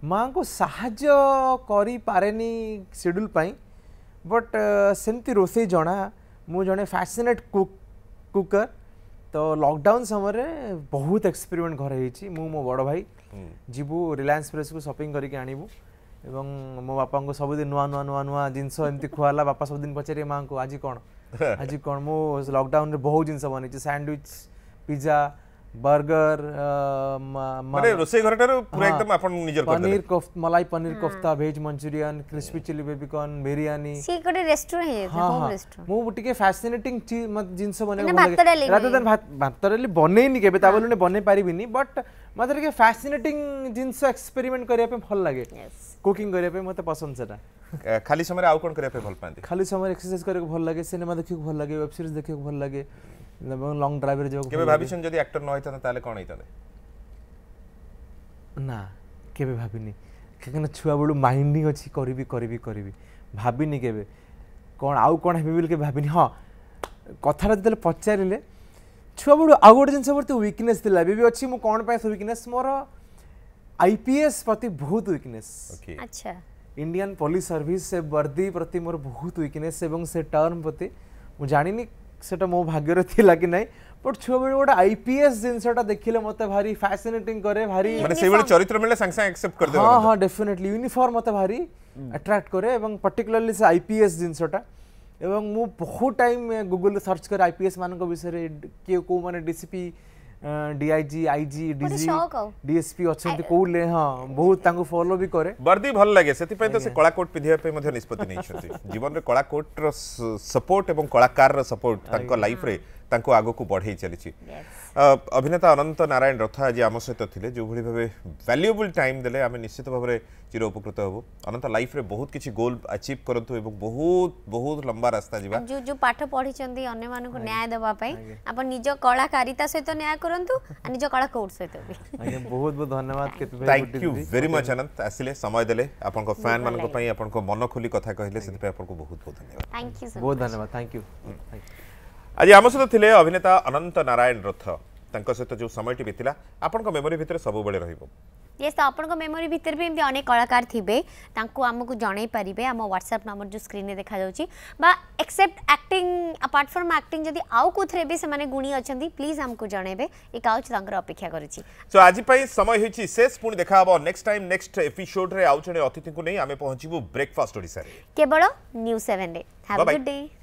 ମାଆଙ୍କୁ ସାହାଯ୍ୟ କରିପାରେନି ସେଡ଼୍ୟୁଲ୍ ପାଇଁ ବଟ୍ ସେମିତି ରୋଷେଇ ଜଣା ମୁଁ ଜଣେ ଫ୍ୟାସିନେଟ୍ କୁକ୍ କୁକର୍ ତ ଲକଡାଉନ୍ ସମୟରେ ବହୁତ ଏକ୍ସପେରିମେଣ୍ଟ ଘରେ ହେଇଛି ମୁଁ ମୋ ବଡ଼ ଭାଇ ଯିବୁ ରିଲାଏନ୍ସ ପ୍ରେସ୍କୁ ସପିଂ କରିକି ଆଣିବୁ ଏବଂ ମୋ ବାପାଙ୍କୁ ସବୁଦିନ ନୂଆ ନୂଆ ନୂଆ ନୂଆ ଜିନିଷ ଏମିତି ଖୁଆ ହେଲା ବାପା ସବୁଦିନ ପଚାରିବେ ମାଆଙ୍କୁ ଆଜି କ'ଣ ଆଜି କ'ଣ ମୁଁ ଲକଡାଉନରେ ବହୁତ ଜିନିଷ ବନେଇଛି ସ୍ୟାଣ୍ଡୱିଚ୍ ପିଜା बर्गर मैले रोसै गरेर तर पुरा एकदम आफन निजर गर्दै पनीर कोफ्ता मलाई paneer kofta veg manchurian crispy chilli baby corn biryani सिकोडे रेस्टुरेन्ट हे हो रेस्टुरेन्ट मो टिके फेसिनेटिंग चीज म जिन्स बने रादर देन भात भातरेली बने नि के बेताबोले नि बने पारिबि नि बट म त के फेसिनेटिंग जिन्स एक्सपेरिमेन्ट करिया पे भल लागे कुकिंग करिया पे म त पसंद छ खाली समय आउ कोन करिया पे भल पाथि खाली समय एक्सरसाइज करके भल लागे सिनेमा देखिक भल लागे वेब सीरीज देखिक भल लागे ଏବଂ ଲଙ୍ଗ ଡ୍ରାଇଭରେ ଯିବାକୁ କେବେ ଭାବିଛନ୍ତି ଯଦି ଆକ୍ଟର ନ ହେଇଥାନ୍ତେ ତାହେଲେ କ'ଣ ହେଇଥାନ୍ତେ ନା କେବେ ଭାବିନି କାହିଁକିନା ଛୁଆବେଳୁ ମାଇଣ୍ଡ ହିଁ ଅଛି କରିବି କରିବି କରିବି ଭାବିନି କେବେ କ'ଣ ଆଉ କ'ଣ ହେବି ବୋଲି କେବେ ଭାବିନି ହଁ କଥାଟା ଯେତେବେଳେ ପଚାରିଲେ ଛୁଆବେଳୁ ଆଉ ଗୋଟେ ଜିନିଷ ପ୍ରତି ୱିକନେସ୍ ଥିଲା ଏବେ ବି ଅଛି ମୁଁ କ'ଣ ପାଇଁ ୱିକନେସ୍ ମୋର ଆଇପିଏସ୍ ପ୍ରତି ବହୁତ ୱିକନେସ୍ ଆଚ୍ଛା ইন্ডিয়ান পুলিশ সার্ভিস সে বর্দি প্রতি মোর বহুত উইকনেস এবং সে টার্ম প্রতি মু জানিনি से मो भाग्यर थी कि ना बट छुआ बेल गोटे आईपीएस जिनसा देखे मतलब भारी फैसनेट कैसे चरित्र मिले कर हाँ हाँ डेफिनेटली यूनिफर्म मत भारी आट्राक्ट कैं पर्टिकुलाली से आईपीएस जिनसा और मुझ बहुत टाइम गुगुल सर्च कैर आईपीएस मान विषय किए कौ मैंने DCP DIG IG DG DSP अछंती कोले cool हां बहुत तांको फॉलो भी करे वर्दी भल लागे सेति पई त से कला कोट पिधिया पई मध्ये निष्पत्ति नै छथि जीवन रे कला कोट रो सपोर्ट एवं कलाकार रो सपोर्ट तांको लाइफ रे तांको आगो को बढै चली छी অভিনেতা অনন্ত নারায়ণ রথ আজ আম সহ লে যেভাবে ভাবে ভ্যালুয়েবল টাইম দেলে আমি নিশ্চিত ভাবে চির উপকৃত হব অনন্ত লাইফরে বহুত কিছু গোল আচিভ করতু এবং বহুত বহুত লম্বা রাস্তা যা যে পাঠ পড়িছেন অন্য মানুষ ন্যায় দেওয়া আপনার নিজ কলাকারিতা সহিত ন্যায় করতু আর নিজ কলা কৌট সহিত বহুত বহুত ধন্যবাদ থ্যাংক ইউ ভেরি মচ অনন্ত আসলে সময় দেলে আপনার ফ্যান মানুষ আপনার মন খোলি কথা কহিলে সেপাই আপনার বহুত বহুত ধন্যবাদ থ্যাংক ইউ বহুত ধন্যবাদ থ্যাংক ইউ आज आम सहित थे अभिनेता अनंत नारायण रथ सहित जो समय बीतला आपं मेमोरी भितर सब रही ये तो आप मेमोरी भितर भी एमती अनेक कलाकार थे आमको जन पारे आम ह्वाट्सअप नंबर जो स्क्रीन देखा बा except acting apart from acting जब आउ कौ भी से गुणी अच्छा प्लीज आमको जनइबे ये कहकर अपेक्षा करो आज समय हो शेष पुणी देखा नेक्स्ट टाइम नेक्स्ट एपिसोड्रे आउ जे अतिथि को नहीं आम पहुँचू ब्रेकफास्ट ओडार केवल न्यूज सेवेन डे